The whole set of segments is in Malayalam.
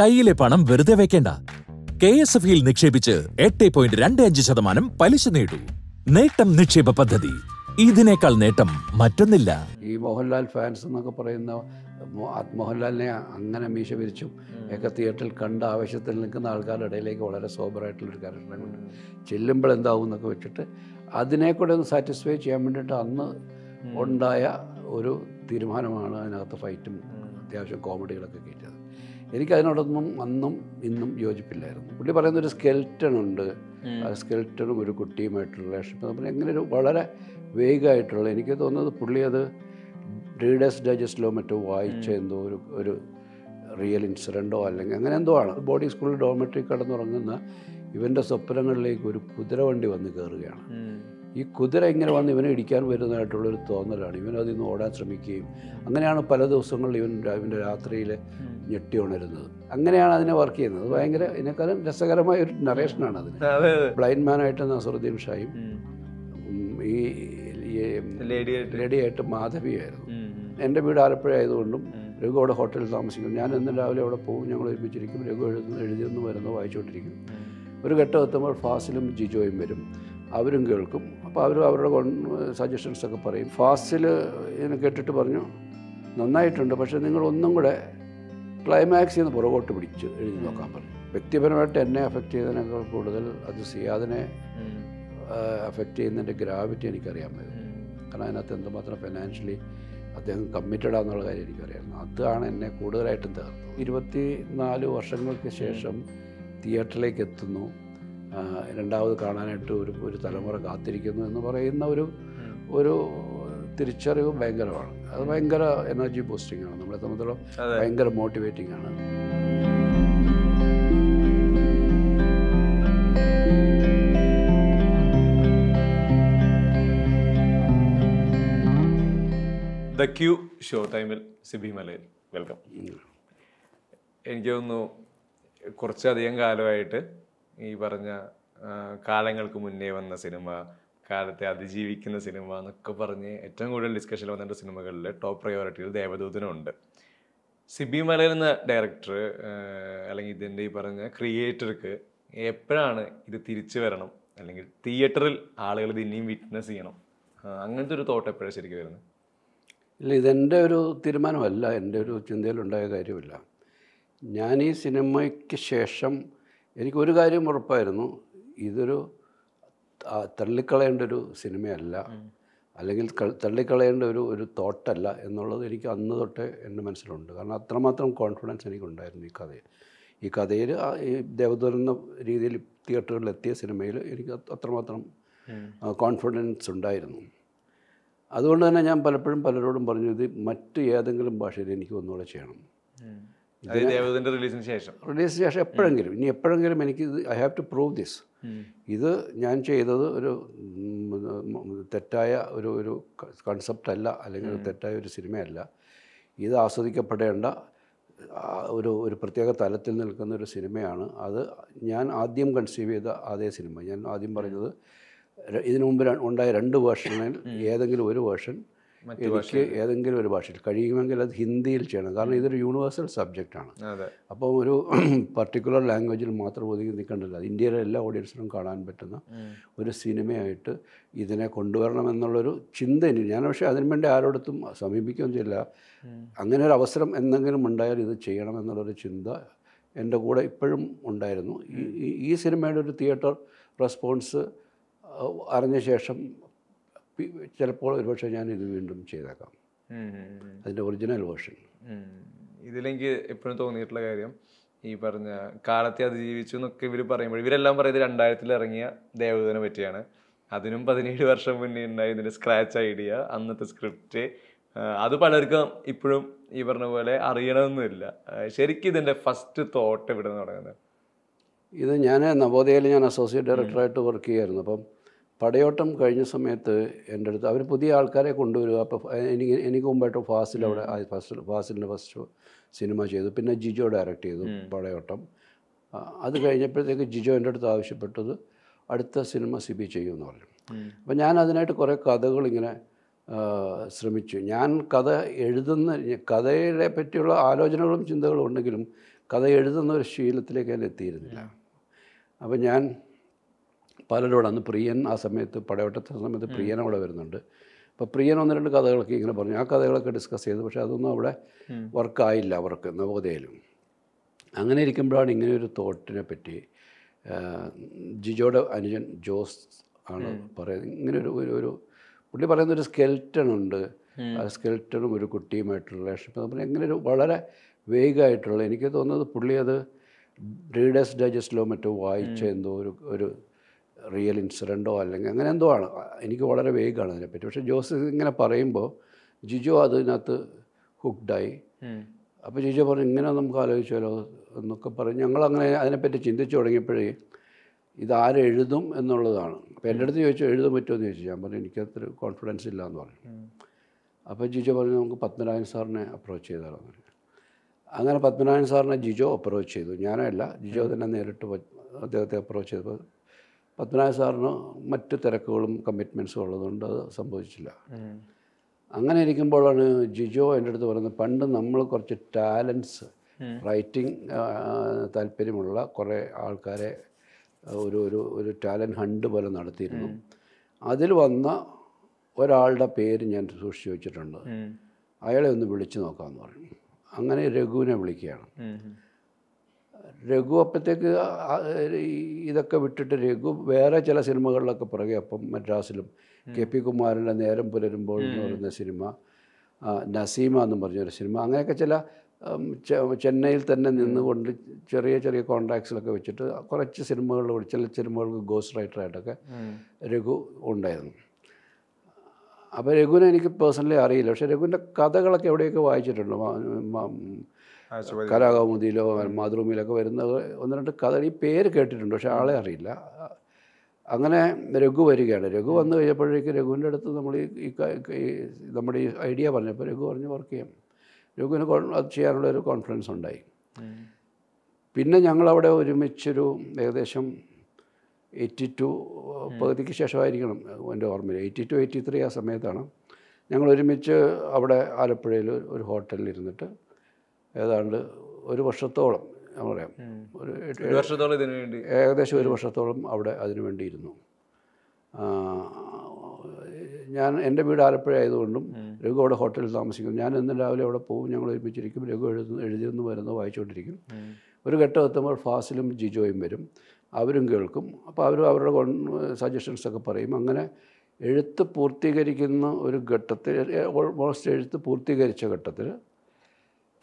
കയ്യിലെ പണം വെറുതെ വെക്കേണ്ട കെ എസ് എഫ് ഇയിൽ നിക്ഷേപിച്ച് എട്ട് പോയിന്റ് രണ്ട് അഞ്ച് ശതമാനം പലിശ നേടൂ നേട്ടം നിക്ഷേപ പദ്ധതി ഇതിനേക്കാൾ നേട്ടം മറ്റൊന്നില്ല ഈ മോഹൻലാൽ ഫാൻസ് എന്നൊക്കെ പറയുന്ന മോഹൻലാലിനെ അങ്ങനെ മീശ വിരിച്ചും ഒക്കെ തിയേറ്ററിൽ കണ്ട ആവശ്യത്തിൽ നിൽക്കുന്ന ആൾക്കാരുടെ ഇടയിലേക്ക് വളരെ സോബറായിട്ടുള്ളൊരു ക്യാരക്ടറുണ്ട് ചെല്ലുമ്പോൾ എന്താവും എന്നൊക്കെ വെച്ചിട്ട് അതിനെ കൂടെ ഒന്ന് സാറ്റിസ്ഫൈ ചെയ്യാൻ വേണ്ടിയിട്ട് അന്ന് ഉണ്ടായ ഒരു തീരുമാനമാണ് അതിനകത്ത് ഫൈറ്റും അത്യാവശ്യം കോമഡികളൊക്കെ എനിക്കതിനോടൊന്നും അന്നും ഇന്നും യോജിപ്പില്ലായിരുന്നു പുള്ളി പറയുന്നൊരു ഒരു സ്കെൽറ്റൺ ഉണ്ട് ആ സ്കെൽറ്റണും ഒരു കുട്ടിയുമായിട്ടുള്ള റിലേഷൻഷിപ്പ് നമ്മൾ എങ്ങനെ ഒരു വളരെ വേഗമായിട്ടുള്ള എനിക്ക് തോന്നുന്നത് പുള്ളി അത് റീഡേഴ്സ് ഡൈജസ്റ്റിലോ മറ്റോ വായിച്ച എന്തോ ഒരു ഒരു റിയൽ ഇൻസിഡൻറ്റോ അല്ലെങ്കിൽ അങ്ങനെ എന്തോ ആണ് ബോർഡിംഗ് സ്കൂളിൽ ഡോർമെട്രി കടന്നുറങ്ങുന്ന ഇവൻ്റെ സ്വപ്നങ്ങളിലേക്ക് ഒരു കുതിരവണ്ടി വന്ന് കയറുകയാണ് ഈ കുതിര ഇങ്ങനെ വന്ന് ഇവനെ ഇടിക്കാൻ വരുന്നതായിട്ടുള്ളൊരു തോന്നലാണ് ഇവൻ അതിൽ നിന്ന് ഓടാൻ ശ്രമിക്കുകയും അങ്ങനെയാണ് പല ദിവസങ്ങളിൽ ഇവൻ ഇവൻ്റെ രാത്രിയിൽ ഞെട്ടി ഉണരുന്നത് അങ്ങനെയാണ് അതിനെ വർക്ക് ചെയ്യുന്നത് ഭയങ്കര ഇതിനേക്കാളും രസകരമായ ഒരു നറേഷനാണ് അതിന് ബ്ലൈൻഡ് മാനായിട്ട് നസറുദ്ദീൻ ഷായും ഈ ലേഡിയായിട്ട് മാധവിയായിരുന്നു എൻ്റെ വീട് ആലപ്പുഴ ആയതുകൊണ്ടും അവിടെ ഹോട്ടലിൽ താമസിക്കും ഞാൻ ഇന്ന് രാവിലെ അവിടെ പോകും ഞങ്ങൾ ഒരുമിച്ചിരിക്കും രഘു എഴുതുന്നു എഴുതിയെന്ന് വരുന്നു വായിച്ചുകൊണ്ടിരിക്കും ഒരു ഘട്ടം എത്തുമ്പോൾ ഫാസിലും ജിജോയും വരും അവരും കേൾക്കും അപ്പോൾ അവർ അവരുടെ സജഷൻസൊക്കെ പറയും ഫാസ്റ്റിൽ ഇതിനെ കേട്ടിട്ട് പറഞ്ഞു നന്നായിട്ടുണ്ട് പക്ഷേ നിങ്ങൾ ഒന്നും കൂടെ ക്ലൈമാക്സിൽ നിന്ന് പുറകോട്ട് പിടിച്ച് എഴുതി നോക്കാൻ പറഞ്ഞു വ്യക്തിപരമായിട്ട് എന്നെ അഫക്റ്റ് ചെയ്തതിനേക്കാൾ കൂടുതൽ അത് സിയാദിനെ അഫക്റ്റ് ചെയ്യുന്നതിൻ്റെ ഗ്രാവിറ്റി പറ്റും കാരണം അതിനകത്ത് എന്തുമാത്രം ഫിനാൻഷ്യലി അദ്ദേഹം കമ്മിറ്റഡ് ആണെന്നുള്ള കാര്യം എനിക്കറിയാം അതാണ് എന്നെ കൂടുതലായിട്ടും തകർത്തത് ഇരുപത്തി നാല് വർഷങ്ങൾക്ക് ശേഷം തിയേറ്ററിലേക്ക് എത്തുന്നു രണ്ടാമത് കാണാനായിട്ട് ഒരു ഒരു തലമുറ കാത്തിരിക്കുന്നു എന്ന് പറയുന്ന ഒരു ഒരു തിരിച്ചറിവ് ഭയങ്കരമാണ് അത് ഭയങ്കര എനർജി ബൂസ്റ്റിംഗ് ആണ് നമ്മളെ സംബന്ധിച്ചിടത്തോളം ഭയങ്കര മോട്ടിവേറ്റിംഗ് ആണ് ക്യൂ ഷോ ടൈമിൽ സിബി മലയിൽ വെൽക്കം എനിക്ക് തോന്നുന്നു കുറച്ചധികം കാലമായിട്ട് ഈ പറഞ്ഞ കാലങ്ങൾക്ക് മുന്നേ വന്ന സിനിമ കാലത്തെ അതിജീവിക്കുന്ന സിനിമ എന്നൊക്കെ പറഞ്ഞ് ഏറ്റവും കൂടുതൽ ഡിസ്കഷൻ വന്നിട്ട് സിനിമകളിൽ ടോപ്പ് പ്രയോറിറ്റിയിൽ ദേവദൂതനുണ്ട് സിബി മലയിൽ നിന്ന് ഡയറക്ടർ അല്ലെങ്കിൽ ഇതിൻ്റെ ഈ പറഞ്ഞ ക്രിയേറ്റർക്ക് എപ്പോഴാണ് ഇത് തിരിച്ചു വരണം അല്ലെങ്കിൽ തിയേറ്ററിൽ ആളുകൾ ഇത് ഇനിയും വിറ്റ്നസ് ചെയ്യണം അങ്ങനത്തെ ഒരു തോട്ട് എപ്പോഴാണ് ശരിക്കും വരുന്നത് ഇല്ല ഇതെൻ്റെ ഒരു തീരുമാനമല്ല എൻ്റെ ഒരു ചിന്തയിലുണ്ടായ കാര്യമില്ല ഞാൻ ഈ സിനിമയ്ക്ക് ശേഷം എനിക്കൊരു കാര്യം ഉറപ്പായിരുന്നു ഇതൊരു തള്ളിക്കളയേണ്ട ഒരു സിനിമയല്ല അല്ലെങ്കിൽ തള്ളിക്കളയേണ്ട ഒരു ഒരു തോട്ടല്ല എന്നുള്ളത് എനിക്ക് അന്ന് തൊട്ടേ എൻ്റെ മനസ്സിലുണ്ട് കാരണം അത്രമാത്രം കോൺഫിഡൻസ് എനിക്കുണ്ടായിരുന്നു ഈ കഥയിൽ ഈ കഥയിൽ ഈ ദേവദൂർ എന്ന രീതിയിൽ തിയേറ്ററുകളിൽ എത്തിയ സിനിമയിൽ എനിക്ക് അത്രമാത്രം കോൺഫിഡൻസ് ഉണ്ടായിരുന്നു അതുകൊണ്ട് തന്നെ ഞാൻ പലപ്പോഴും പലരോടും പറഞ്ഞു ഇത് മറ്റ് ഏതെങ്കിലും ഭാഷയിൽ എനിക്ക് ഒന്നുകൂടെ ചെയ്യണം റിലീസിന് ശേഷം റിലീസിന് ശേഷം എപ്പോഴെങ്കിലും ഇനി എപ്പോഴെങ്കിലും എനിക്ക് ഇത് I have to prove this ഇത് ഞാൻ ചെയ്തത് ഒരു തെറ്റായ ഒരു ഒരു കൺസെപ്റ്റ് അല്ല അല്ലെങ്കിൽ തെറ്റായ ഒരു സിനിമയല്ല ഇത് ആസ്വദിക്കപ്പെടേണ്ട ഒരു ഒരു പ്രത്യേക തലത്തിൽ നിൽക്കുന്ന ഒരു സിനിമയാണ് അത് ഞാൻ ആദ്യം കൺസീവ് ചെയ്ത അതേ സിനിമ ഞാൻ ആദ്യം പറഞ്ഞത് ഇതിനു മുമ്പ് ഉണ്ടായ രണ്ട് വേർഷനിൽ ഏതെങ്കിലും ഒരു വേർഷൻ എനിക്ക് ഏതെങ്കിലും ഒരു ഭാഷയിൽ കഴിയുമെങ്കിൽ അത് ഹിന്ദിയിൽ ചെയ്യണം കാരണം ഇതൊരു യൂണിവേഴ്സൽ സബ്ജക്റ്റാണ് അപ്പോൾ ഒരു പർട്ടിക്കുലർ ലാംഗ്വേജിൽ മാത്രം ഒതുങ്ങി നിൽക്കേണ്ടല്ല ഇന്ത്യയിലെ എല്ലാ ഓഡിയൻസിനും കാണാൻ പറ്റുന്ന ഒരു സിനിമയായിട്ട് ഇതിനെ കൊണ്ടുവരണം എന്നുള്ളൊരു ചിന്ത എനിക്ക് ഞാൻ പക്ഷേ വേണ്ടി ആരോടത്തും സമീപിക്കുകയും ചെയ്യില്ല അങ്ങനെ ഒരു അവസരം എന്തെങ്കിലും ഉണ്ടായാൽ ഇത് ചെയ്യണം എന്നുള്ളൊരു ചിന്ത എൻ്റെ കൂടെ ഇപ്പോഴും ഉണ്ടായിരുന്നു ഈ സിനിമയുടെ ഒരു തിയേറ്റർ റെസ്പോൺസ് അറിഞ്ഞ ശേഷം ചിലപ്പോൾ ഒരുപക്ഷെ ഞാൻ ഇത് വീണ്ടും ചെയ്തേക്കാം അതിൻ്റെ ഒറിജിനൽ വേർഷൻ ഇതിലെനിക്ക് എപ്പോഴും തോന്നിയിട്ടുള്ള കാര്യം ഈ പറഞ്ഞ കാലത്തെ അതിജീവിച്ചു എന്നൊക്കെ ഇവർ പറയുമ്പോൾ ഇവരെല്ലാം പറയുന്നത് രണ്ടായിരത്തിൽ ഇറങ്ങിയ ദേവദനെ പറ്റിയാണ് അതിനും പതിനേഴ് വർഷം മുന്നേ ഉണ്ടായി ഇതിൻ്റെ സ്ക്രാച്ച് ഐഡിയ അന്നത്തെ സ്ക്രിപ്റ്റ് അത് പലർക്കും ഇപ്പോഴും ഈ പറഞ്ഞ പോലെ അറിയണമെന്നില്ല ശരിക്കും ഇതിൻ്റെ ഫസ്റ്റ് തോട്ട് ഇവിടെ നിന്ന് തുടങ്ങുന്നത് ഇത് ഞാൻ നവോദയയിൽ ഞാൻ അസോസിയേറ്റ് ഡയറക്ടറായിട്ട് വർക്ക് ചെയ്യായിരുന്നു അപ്പം പടയോട്ടം കഴിഞ്ഞ സമയത്ത് എൻ്റെ അടുത്ത് അവർ പുതിയ ആൾക്കാരെ കൊണ്ടുവരിക അപ്പോൾ എനിക്ക് എനിക്ക് മുമ്പായിട്ട് ഫാസിൽ അവിടെ ഫസ്റ്റ് ഫാസിലിൻ്റെ ഫസ്റ്റ് സിനിമ ചെയ്തു പിന്നെ ജിജോ ഡയറക്റ്റ് ചെയ്തു പടയോട്ടം അത് കഴിഞ്ഞപ്പോഴത്തേക്ക് ജിജോ എൻ്റെ അടുത്ത് ആവശ്യപ്പെട്ടത് അടുത്ത സിനിമ സിബി എന്ന് പറഞ്ഞു അപ്പോൾ ഞാൻ അതിനായിട്ട് കുറേ കഥകളിങ്ങനെ ശ്രമിച്ചു ഞാൻ കഥ എഴുതുന്ന കഥയെ പറ്റിയുള്ള ആലോചനകളും ചിന്തകളും ഉണ്ടെങ്കിലും കഥ എഴുതുന്ന ഒരു ശീലത്തിലേക്ക് ഞാൻ എത്തിയിരുന്നില്ല അപ്പോൾ ഞാൻ പലരോട് അന്ന് പ്രിയൻ ആ സമയത്ത് പടവട്ടത്തെ സമയത്ത് പ്രിയൻ അവിടെ വരുന്നുണ്ട് അപ്പോൾ പ്രിയൻ ഒന്ന് രണ്ട് കഥകളൊക്കെ ഇങ്ങനെ പറഞ്ഞു ആ കഥകളൊക്കെ ഡിസ്കസ് ചെയ്തു പക്ഷേ അതൊന്നും അവിടെ വർക്കായില്ല അവർക്ക് നവോദയയിലും അങ്ങനെ ഇരിക്കുമ്പോഴാണ് ഇങ്ങനെ ഒരു തോട്ടിനെ പറ്റി ജിജോയുടെ അനുജൻ ജോസ് ആണ് പറയുന്നത് ഇങ്ങനെ ഒരു ഒരു പുള്ളി പറയുന്ന ഒരു സ്കെൽറ്റണുണ്ട് ഉണ്ട് ആ സ്കെൽറ്റണും ഒരു കുട്ടിയുമായിട്ടുള്ള റിലേഷൻഷിപ്പ് പറഞ്ഞാൽ ഇങ്ങനെ ഒരു വളരെ വേഗമായിട്ടുള്ള എനിക്ക് തോന്നുന്നത് പുള്ളി അത് റീഡേഴ്സ് ഡൈജസ്റ്റിലോ മറ്റോ വായിച്ച എന്തോ ഒരു ഒരു റിയൽ ഇൻസിഡൻറ്റോ അല്ലെങ്കിൽ അങ്ങനെ എന്തോ ആണ് എനിക്ക് വളരെ വേഗമാണ് അതിനെപ്പറ്റി പക്ഷേ ജോസ് ഇങ്ങനെ പറയുമ്പോൾ ജിജോ അതിനകത്ത് ഹുക്ഡായി അപ്പോൾ ജിജോ പറഞ്ഞു ഇങ്ങനെ നമുക്ക് ആലോചിച്ചാലോ എന്നൊക്കെ പറഞ്ഞ് ഞങ്ങളങ്ങനെ അതിനെപ്പറ്റി ചിന്തിച്ചു തുടങ്ങിയപ്പോഴേ ഇത് ആരെഴുതും എന്നുള്ളതാണ് അപ്പോൾ എൻ്റെ അടുത്ത് ചോദിച്ചാൽ എഴുതാൻ പറ്റുമോ എന്ന് ചോദിച്ചു ഞാൻ പറഞ്ഞു എനിക്ക് അത്ര കോൺഫിഡൻസ് ഇല്ല എന്ന് പറഞ്ഞു അപ്പോൾ ജിജോ പറഞ്ഞു നമുക്ക് പത്മനാഭൻ സാറിനെ അപ്രോച്ച് ചെയ്താലോ പറഞ്ഞു അങ്ങനെ പത്മനാഭൻ സാറിനെ ജിജോ അപ്രോച്ച് ചെയ്തു ഞാനല്ല ജിജോ തന്നെ നേരിട്ട് അദ്ദേഹത്തെ അപ്രോച്ച് ചെയ്തപ്പോൾ പത്മനാഭ സാറിന് മറ്റ് തിരക്കുകളും കമ്മിറ്റ്മെൻസും ഉള്ളതുകൊണ്ട് അത് സംഭവിച്ചില്ല അങ്ങനെ ഇരിക്കുമ്പോഴാണ് ജിജോ എൻ്റെ അടുത്ത് പറയുന്നത് പണ്ട് നമ്മൾ കുറച്ച് ടാലൻസ് റൈറ്റിംഗ് താല്പര്യമുള്ള കുറേ ആൾക്കാരെ ഒരു ഒരു ഒരു ടാലൻറ്റ് ഹണ്ട് പോലെ നടത്തിയിരുന്നു അതിൽ വന്ന ഒരാളുടെ പേര് ഞാൻ സൂക്ഷിച്ചു വെച്ചിട്ടുണ്ട് അയാളെ ഒന്ന് വിളിച്ചു നോക്കാമെന്ന് പറഞ്ഞു അങ്ങനെ രഘുവിനെ വിളിക്കുകയാണ് രഘു അപ്പത്തേക്ക് ഇതൊക്കെ വിട്ടിട്ട് രഘു വേറെ ചില സിനിമകളിലൊക്കെ പുറകെ അപ്പം മദ്രാസിലും കെ പി കുമാരൻ്റെ നേരം പുലരുമ്പോൾ എന്ന് പറയുന്ന സിനിമ നസീമ എന്ന് പറഞ്ഞൊരു സിനിമ അങ്ങനെയൊക്കെ ചില ചെന്നൈയിൽ തന്നെ നിന്നുകൊണ്ട് ചെറിയ ചെറിയ കോൺട്രാക്ട്സിലൊക്കെ വെച്ചിട്ട് കുറച്ച് സിനിമകളിലൂടെ ചില സിനിമകൾക്ക് ഗോസ്റ്റ് റൈറ്ററായിട്ടൊക്കെ രഘു ഉണ്ടായിരുന്നു അപ്പോൾ രഘുവിനെ എനിക്ക് പേഴ്സണലി അറിയില്ല പക്ഷേ രഘുവിൻ്റെ കഥകളൊക്കെ എവിടെയൊക്കെ വായിച്ചിട്ടുണ്ട് കലാകൗമുദിയിലോ മാതൃഭൂമിയിലൊക്കെ വരുന്ന ഒന്ന് രണ്ട് കഥകൾ ഈ പേര് കേട്ടിട്ടുണ്ട് പക്ഷേ ആളെ അറിയില്ല അങ്ങനെ രഘു വരികയാണ് രഘു വന്നു കഴിഞ്ഞപ്പോഴേക്കും രഘുവിൻ്റെ അടുത്ത് നമ്മൾ ഈ നമ്മുടെ ഈ ഐഡിയ പറഞ്ഞപ്പോൾ രഘു പറഞ്ഞ് വർക്ക് ചെയ്യാം രഘുവിന് അത് ചെയ്യാനുള്ള ഒരു കോൺഫിഡൻസ് ഉണ്ടായി പിന്നെ ഞങ്ങളവിടെ ഒരുമിച്ചൊരു ഏകദേശം എയ്റ്റി ടു പകുതിക്ക് ശേഷമായിരിക്കണം എൻ്റെ ഓർമ്മയിൽ എയ്റ്റി ടു എയ്റ്റി ത്രീ ആ സമയത്താണ് ഞങ്ങൾ ഒരുമിച്ച് അവിടെ ആലപ്പുഴയിൽ ഒരു ഹോട്ടലിൽ ഇരുന്നിട്ട് ഏതാണ്ട് ഒരു വർഷത്തോളം ഞാൻ പറയാം ഒരു വർഷത്തോളം ഇതിനു വേണ്ടി ഏകദേശം ഒരു വർഷത്തോളം അവിടെ അതിനു വേണ്ടിയിരുന്നു ഞാൻ എൻ്റെ വീട് ആലപ്പുഴ ആയതുകൊണ്ടും രഘു അവിടെ ഹോട്ടലിൽ താമസിക്കുന്നു ഞാൻ ഇന്ന് രാവിലെ അവിടെ പോകും ഞങ്ങൾ ഒരുമിച്ചിരിക്കും രഘു എഴുതുന്ന എഴുതിയെന്ന് വരുന്നു വായിച്ചുകൊണ്ടിരിക്കും ഒരു ഘട്ടം എത്തുമ്പോൾ ഫാസിലും ജിജോയും വരും അവരും കേൾക്കും അപ്പോൾ അവർ അവരുടെ സജഷൻസ് ഒക്കെ പറയും അങ്ങനെ എഴുത്ത് പൂർത്തീകരിക്കുന്ന ഒരു ഘട്ടത്തിൽ ഓൾമോസ്റ്റ് എഴുത്ത് പൂർത്തീകരിച്ച ഘട്ടത്തിൽ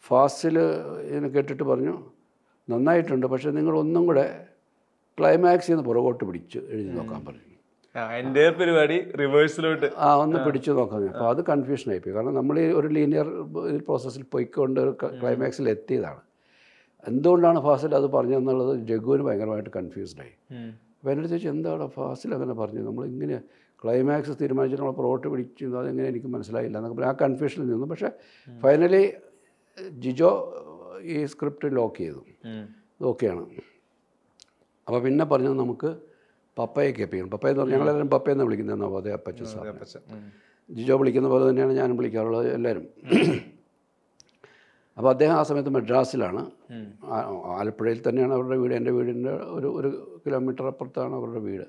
ഫാസ്റ്റിൽ ഇതിനെ കേട്ടിട്ട് പറഞ്ഞു നന്നായിട്ടുണ്ട് പക്ഷേ നിങ്ങൾ ഒന്നും കൂടെ ക്ലൈമാക്സിൽ നിന്ന് പുറകോട്ട് പിടിച്ച് എഴുതി നോക്കാൻ പറഞ്ഞു എൻ്റെ പരിപാടി റിവേഴ്സിലോട്ട് ആ ഒന്ന് പിടിച്ചു നോക്കാം അപ്പോൾ അത് കൺഫ്യൂഷൻ ആയിപ്പോയി കാരണം നമ്മൾ ഈ ഒരു ലീനിയർ പ്രോസസ്സിൽ പോയിക്കൊണ്ട് ഒരു ക്ലൈമാക്സിൽ എത്തിയതാണ് എന്തുകൊണ്ടാണ് ഫാസിൽ അത് പറഞ്ഞതെന്നുള്ളത് ജഗുവിന് ഭയങ്കരമായിട്ട് കൺഫ്യൂസ്ഡായി അപ്പോൾ എന്നോട് ചോദിച്ചു എന്താണ് ഫാസിൽ അങ്ങനെ പറഞ്ഞു നമ്മൾ ഇങ്ങനെ ക്ലൈമാക്സ് തീരുമാനിച്ചിട്ട് നമ്മൾ പുറകോട്ട് പിടിച്ചിരുന്നു അതെങ്ങനെ എനിക്ക് മനസ്സിലായില്ല എന്നൊക്കെ ആ കൺഫ്യൂഷനിൽ നിന്നു പക്ഷേ ഫൈനലി ജിജോ ഈ സ്ക്രിപ്റ്റ് ലോക്ക് ചെയ്തു ഇതൊക്കെയാണ് അപ്പോൾ പിന്നെ പറഞ്ഞത് നമുക്ക് പപ്പയെ കേൾപ്പിക്കണം പപ്പയെന്ന് പപ്പ എന്ന് പറഞ്ഞാൽ ഞങ്ങളെല്ലാവരും പപ്പ എന്ന് അതേ പോലെ സാർ ജിജോ വിളിക്കുന്ന പോലെ തന്നെയാണ് ഞാനും വിളിക്കാറുള്ളത് എല്ലാവരും അപ്പോൾ അദ്ദേഹം ആ സമയത്ത് മദ്രാസിലാണ് ആലപ്പുഴയിൽ തന്നെയാണ് അവരുടെ വീട് എൻ്റെ വീടിൻ്റെ ഒരു ഒരു കിലോമീറ്റർ അപ്പുറത്താണ് അവരുടെ വീട്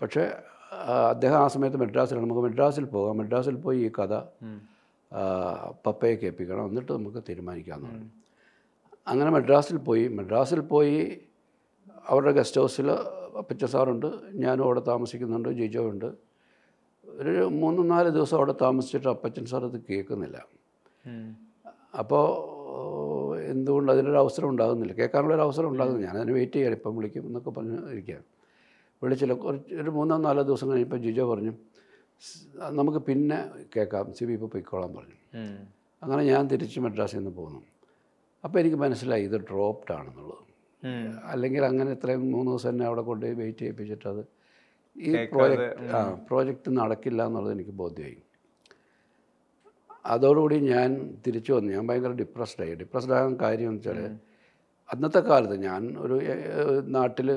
പക്ഷേ അദ്ദേഹം ആ സമയത്ത് മദ്രാസിലാണ് നമുക്ക് മദ്രാസിൽ പോകാം മദ്രാസിൽ പോയി ഈ കഥ പപ്പയെ കേൾപ്പിക്കണം എന്നിട്ട് നമുക്ക് തീരുമാനിക്കാമെന്ന് പറഞ്ഞു അങ്ങനെ മദ്രാസിൽ പോയി മദ്രാസിൽ പോയി അവരുടെ ഗസ്റ്റ് ഹൗസിൽ അപ്പച്ച സാറുണ്ട് ഞാനും അവിടെ താമസിക്കുന്നുണ്ട് ജിജോ ഉണ്ട് ഒരു മൂന്ന് നാല് ദിവസം അവിടെ താമസിച്ചിട്ട് അപ്പച്ചൻ സാർ അത് കേൾക്കുന്നില്ല അപ്പോൾ എന്തുകൊണ്ട് അതിനൊരു അവസരം ഉണ്ടാകുന്നില്ല കേൾക്കാനുള്ള ഒരു അവസരം ഉണ്ടാകുന്നില്ല അതിന് വെയിറ്റ് ചെയ്യാൻ ഇപ്പം വിളിക്കും എന്നൊക്കെ പറഞ്ഞ് ഇരിക്കുകയാണ് വിളിച്ചില്ല കുറച്ച് ഒരു മൂന്നോ നാലോ ദിവസം കഴിഞ്ഞപ്പോൾ ജിജോ പറഞ്ഞു നമുക്ക് പിന്നെ കേൾക്കാം സി ബി ഇപ്പോൾ പൊയ്ക്കോളാൻ പറഞ്ഞു അങ്ങനെ ഞാൻ തിരിച്ച് മദ്രാസിൽ നിന്ന് പോന്നു അപ്പോൾ എനിക്ക് മനസ്സിലായി ഇത് ഡ്രോപ്ഡ് ആണെന്നുള്ളത് അല്ലെങ്കിൽ അങ്ങനെ ഇത്രയും മൂന്ന് ദിവസം തന്നെ അവിടെ കൊണ്ട് വെയിറ്റ് ചെയ്യിപ്പിച്ചിട്ട് അത് ഈ പ്രോജക്റ്റ് ആ പ്രോജക്റ്റ് നടക്കില്ല എന്നുള്ളത് എനിക്ക് ബോധ്യമായി അതോടുകൂടി ഞാൻ തിരിച്ചു വന്നു ഞാൻ ഭയങ്കര ഡിപ്രസ്ഡായി ഡിപ്രസ്ഡ് ആകാൻ കാര്യം എന്ന് വെച്ചാൽ അന്നത്തെ കാലത്ത് ഞാൻ ഒരു നാട്ടിൽ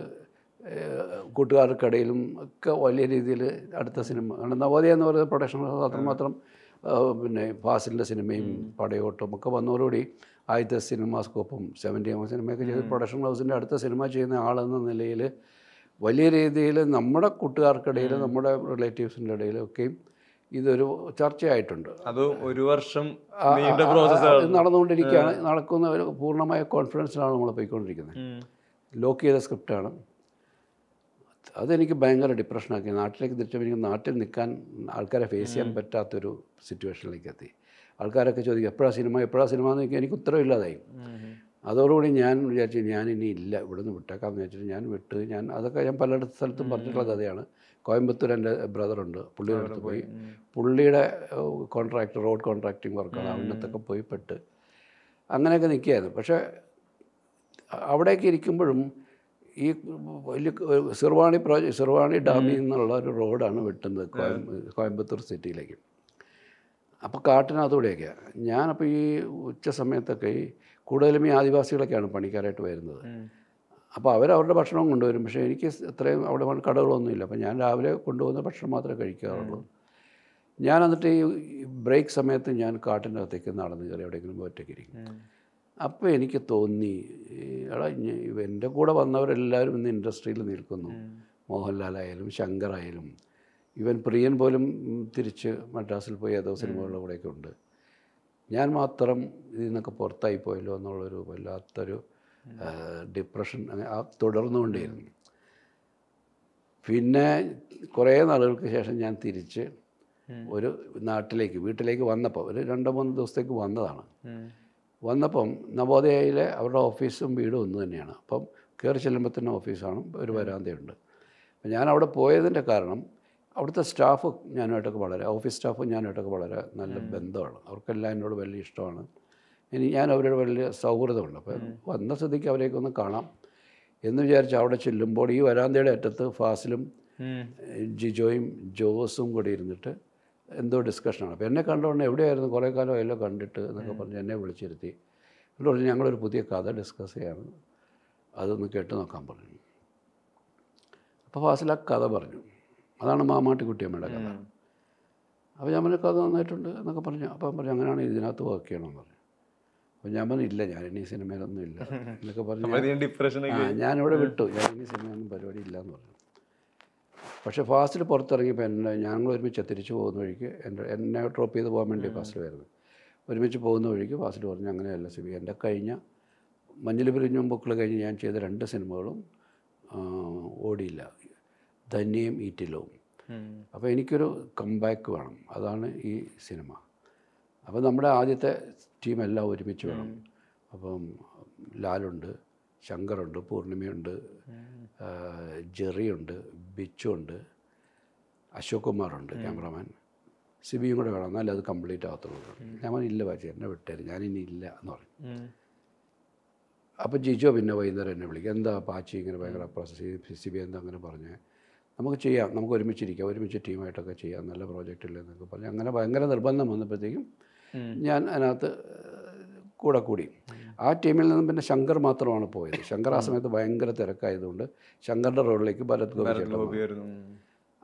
കൂട്ടുകാർക്കിടയിലും ഒക്കെ വലിയ രീതിയിൽ അടുത്ത സിനിമ കാരണം നവോദയ എന്ന് പറയുന്ന പ്രൊഡക്ഷൻ അത്രമാത്രം പിന്നെ ഫാസിലിൻ്റെ സിനിമയും പടയോട്ടും ഒക്കെ വന്നതോടുകൂടി ആദ്യത്തെ സിനിമാ സ്കോപ്പും സെവൻറ്റി എം സിനിമയൊക്കെ ചെയ്ത് പ്രൊഡക്ഷൻ ഹൗസിൻ്റെ അടുത്ത സിനിമ ചെയ്യുന്ന ആളെന്ന നിലയിൽ വലിയ രീതിയിൽ നമ്മുടെ കൂട്ടുകാർക്കിടയിൽ നമ്മുടെ റിലേറ്റീവ്സിൻ്റെ ഇടയിലൊക്കെയും ഇതൊരു ചർച്ചയായിട്ടുണ്ട് അത് ഒരു വർഷം നടന്നുകൊണ്ടിരിക്കുകയാണ് നടക്കുന്ന ഒരു പൂർണ്ണമായ കോൺഫിഡൻസിലാണ് നമ്മൾ പോയിക്കൊണ്ടിരിക്കുന്നത് ലോക്ക് ചെയ്ത സ്ക്രിപ്റ്റാണ് അതെനിക്ക് ഭയങ്കര ഡിപ്രഷനാക്കി നാട്ടിലേക്ക് തിരിച്ചപ്പോൾ എനിക്ക് നാട്ടിൽ നിൽക്കാൻ ആൾക്കാരെ ഫേസ് ചെയ്യാൻ പറ്റാത്തൊരു സിറ്റുവേഷനിലേക്ക് എത്തി ആൾക്കാരൊക്കെ ചോദിക്കും എപ്പോഴാണ് സിനിമ എപ്പോഴാണ് സിനിമ എന്ന് ചോദിക്കുക എനിക്ക് ഉത്തരവില്ലാതായി അതോടുകൂടി ഞാൻ വിചാരിച്ചു ഞാൻ ഇനി ഇല്ല ഇവിടെ നിന്ന് വിട്ടേക്കാമെന്ന് വെച്ചിട്ട് ഞാൻ വിട്ട് ഞാൻ അതൊക്കെ ഞാൻ പലയിടത്ത് സ്ഥലത്തും പറഞ്ഞിട്ടുള്ള കഥയാണ് കോയമ്പത്തൂർ എൻ്റെ ബ്രദറുണ്ട് പുള്ളിയുടെ അടുത്ത് പോയി പുള്ളിയുടെ കോൺട്രാക്ട് റോഡ് കോൺട്രാക്ടിങ് വർക്കാണ് അടുത്തൊക്കെ പോയി പെട്ട് അങ്ങനെയൊക്കെ നിൽക്കുകയായിരുന്നു പക്ഷേ അവിടേക്ക് ഇരിക്കുമ്പോഴും ഈ വലിയ സിർവാണി പ്രോജക്ട് സിർവാണി ഡാമിൽ നിന്നുള്ള ഒരു റോഡാണ് വെട്ടുന്നത് കോയമ്പത്തൂർ സിറ്റിയിലേക്ക് അപ്പോൾ കാട്ടിനകത്തൂടെയൊക്കെയാണ് ഞാനപ്പോൾ ഈ ഉച്ച സമയത്തൊക്കെ ഈ കൂടുതലും ഈ ആദിവാസികളൊക്കെയാണ് പണിക്കാരായിട്ട് വരുന്നത് അപ്പോൾ അവരവരുടെ ഭക്ഷണം കൊണ്ടുവരും പക്ഷേ എനിക്ക് അത്രയും അവിടെ കടകളൊന്നുമില്ല അപ്പോൾ ഞാൻ രാവിലെ കൊണ്ടുപോകുന്ന ഭക്ഷണം മാത്രമേ കഴിക്കാറുള്ളൂ ഞാൻ എന്നിട്ട് ഈ ബ്രേക്ക് സമയത്ത് ഞാൻ കാട്ടിൻ്റെ അകത്തേക്ക് നടന്ന് കയറി എവിടെയെങ്കിലും ഒറ്റയ്ക്കിരിക്കും അപ്പോൾ എനിക്ക് തോന്നി എടാ എൻ്റെ കൂടെ വന്നവരെല്ലാവരും ഇന്ന് ഇൻഡസ്ട്രിയിൽ നിൽക്കുന്നു മോഹൻലാലായാലും ശങ്കറായാലും ഇവൻ പ്രിയൻ പോലും തിരിച്ച് മദ്രാസിൽ പോയി ഏതോ സിനിമകളുടെ കൂടെയൊക്കെ ഉണ്ട് ഞാൻ മാത്രം ഇതിൽ നിന്നൊക്കെ പുറത്തായി പോയല്ലോ എന്നുള്ളൊരു വല്ലാത്തൊരു ഡിപ്രഷൻ തുടർന്നുകൊണ്ടിരുന്നു പിന്നെ കുറേ നാളുകൾക്ക് ശേഷം ഞാൻ തിരിച്ച് ഒരു നാട്ടിലേക്ക് വീട്ടിലേക്ക് വന്നപ്പോൾ ഒരു രണ്ടോ മൂന്ന് ദിവസത്തേക്ക് വന്നതാണ് വന്നപ്പം നവോദയയിലെ അവരുടെ ഓഫീസും വീടും ഒന്ന് തന്നെയാണ് അപ്പം കയറി ചെല്ലുമ്പോൾ തന്നെ ഓഫീസാണ് ഒരു വരാന്തയുണ്ട് അപ്പം ഞാൻ അവിടെ പോയതിൻ്റെ കാരണം അവിടുത്തെ സ്റ്റാഫ് ഞാനായിട്ടൊക്കെ വളരെ ഓഫീസ് സ്റ്റാഫും ഞാനായിട്ടൊക്കെ വളരെ നല്ല ബന്ധമാണ് അവർക്കെല്ലാം എന്നോട് വലിയ ഇഷ്ടമാണ് ഇനി ഞാൻ അവരോട് വലിയ സൗഹൃദമുണ്ട് അപ്പോൾ വന്ന സ്ഥിതിക്ക് അവരെയൊക്കെ ഒന്ന് കാണാം എന്ന് വിചാരിച്ച് അവിടെ ചെല്ലുമ്പോൾ ഈ വരാന്തയുടെ അറ്റത്ത് ഫാസിലും ജിജോയും ജോസും കൂടി ഇരുന്നിട്ട് എന്തോ ഡിസ്കഷനാണ് അപ്പോൾ എന്നെ കണ്ടുകൊണ്ട് എവിടെയായിരുന്നു കുറേ കാലം എല്ലാം കണ്ടിട്ട് എന്നൊക്കെ പറഞ്ഞ് എന്നെ വിളിച്ചിരുത്തി എന്നിട്ട് പറഞ്ഞ് ഞങ്ങളൊരു പുതിയ കഥ ഡിസ്കസ് ചെയ്യാമെന്ന് അതൊന്ന് കേട്ട് നോക്കാൻ പറഞ്ഞു അപ്പോൾ ഫാസിൽ ആ കഥ പറഞ്ഞു അതാണ് മാമാട്ടിക്കുട്ടിയമ്മയുടെ കഥ അപ്പോൾ ഞാൻ പറഞ്ഞ കഥ നന്നായിട്ടുണ്ട് എന്നൊക്കെ പറഞ്ഞു അപ്പം പറഞ്ഞു അങ്ങനെയാണ് ഇതിനകത്ത് വർക്ക് ചെയ്യണമെന്ന് പറഞ്ഞു അപ്പോൾ ഞാൻ പറഞ്ഞു ഇല്ല ഞാൻ ഇനി സിനിമയിലൊന്നും ഇല്ല എന്നൊക്കെ പറഞ്ഞു ഡിപ്രഷൻ ഞാനിവിടെ വിട്ടു ഞാൻ ഇനി സിനിമയൊന്നും പരിപാടി ഇല്ല എന്ന് പറഞ്ഞു പക്ഷേ ഫാസ്റ്റിൽ പുറത്തിറങ്ങിയപ്പോൾ എന്നെ ഞങ്ങൾ ഒരുമിച്ച് തിരിച്ചു പോകുന്ന വഴിക്ക് എൻ്റെ എന്നെ ഡ്രോപ്പ് ചെയ്ത് പോകാൻ വേണ്ടി ഫാസ്റ്റിൽ വരുന്നത് ഒരുമിച്ച് പോകുന്ന വഴിക്ക് ഫാസ്റ്റിൽ പറഞ്ഞ് അങ്ങനെയല്ല സിബി എൻ്റെ കഴിഞ്ഞ മഞ്ഞിൽ പിരിഞ്ഞും ബുക്കിൽ കഴിഞ്ഞ് ഞാൻ ചെയ്ത രണ്ട് സിനിമകളും ഓടിയില്ല ധന്യയും ഈറ്റിലവും അപ്പോൾ എനിക്കൊരു കംബാക്ക് വേണം അതാണ് ഈ സിനിമ അപ്പോൾ നമ്മുടെ ആദ്യത്തെ ടീമെല്ലാം ഒരുമിച്ച് വേണം അപ്പം ലാലുണ്ട് ശങ്കറുണ്ട് പൂർണിമയുണ്ട് ജെറിയുണ്ട് ബിച്ചുണ്ട് അശോക് കുമാറുണ്ട് ക്യാമറമാൻ സിബിയും കൂടെ വേണം എന്നാലും അത് കംപ്ലീറ്റ് ആകത്തുള്ളൂ ഞാൻ ഇല്ല വാച്ചി എന്നെ വിട്ടേര് ഞാനിനി ഇല്ല എന്ന് പറഞ്ഞു അപ്പോൾ ജിജോ പിന്നെ വൈകുന്നേരം എന്നെ വിളിക്കും എന്താ പാച്ചി ഇങ്ങനെ ഭയങ്കര പ്രോസസ് സിബി എന്താ അങ്ങനെ പറഞ്ഞ് നമുക്ക് ചെയ്യാം നമുക്ക് ഒരുമിച്ചിരിക്കാം ഒരുമിച്ച് ടീമായിട്ടൊക്കെ ചെയ്യാം നല്ല ഇല്ല എന്നൊക്കെ പറഞ്ഞ് അങ്ങനെ ഭയങ്കര നിർബന്ധം വന്നപ്പോഴത്തേക്കും ഞാൻ അതിനകത്ത് കൂടെ കൂടി ആ ടീമിൽ നിന്നും പിന്നെ ശങ്കർ മാത്രമാണ് പോയത് ശങ്കർ ആ സമയത്ത് ഭയങ്കര തിരക്കായതുകൊണ്ട് ശങ്കറിൻ്റെ റോഡിലേക്ക് ഭരത് ഗോപി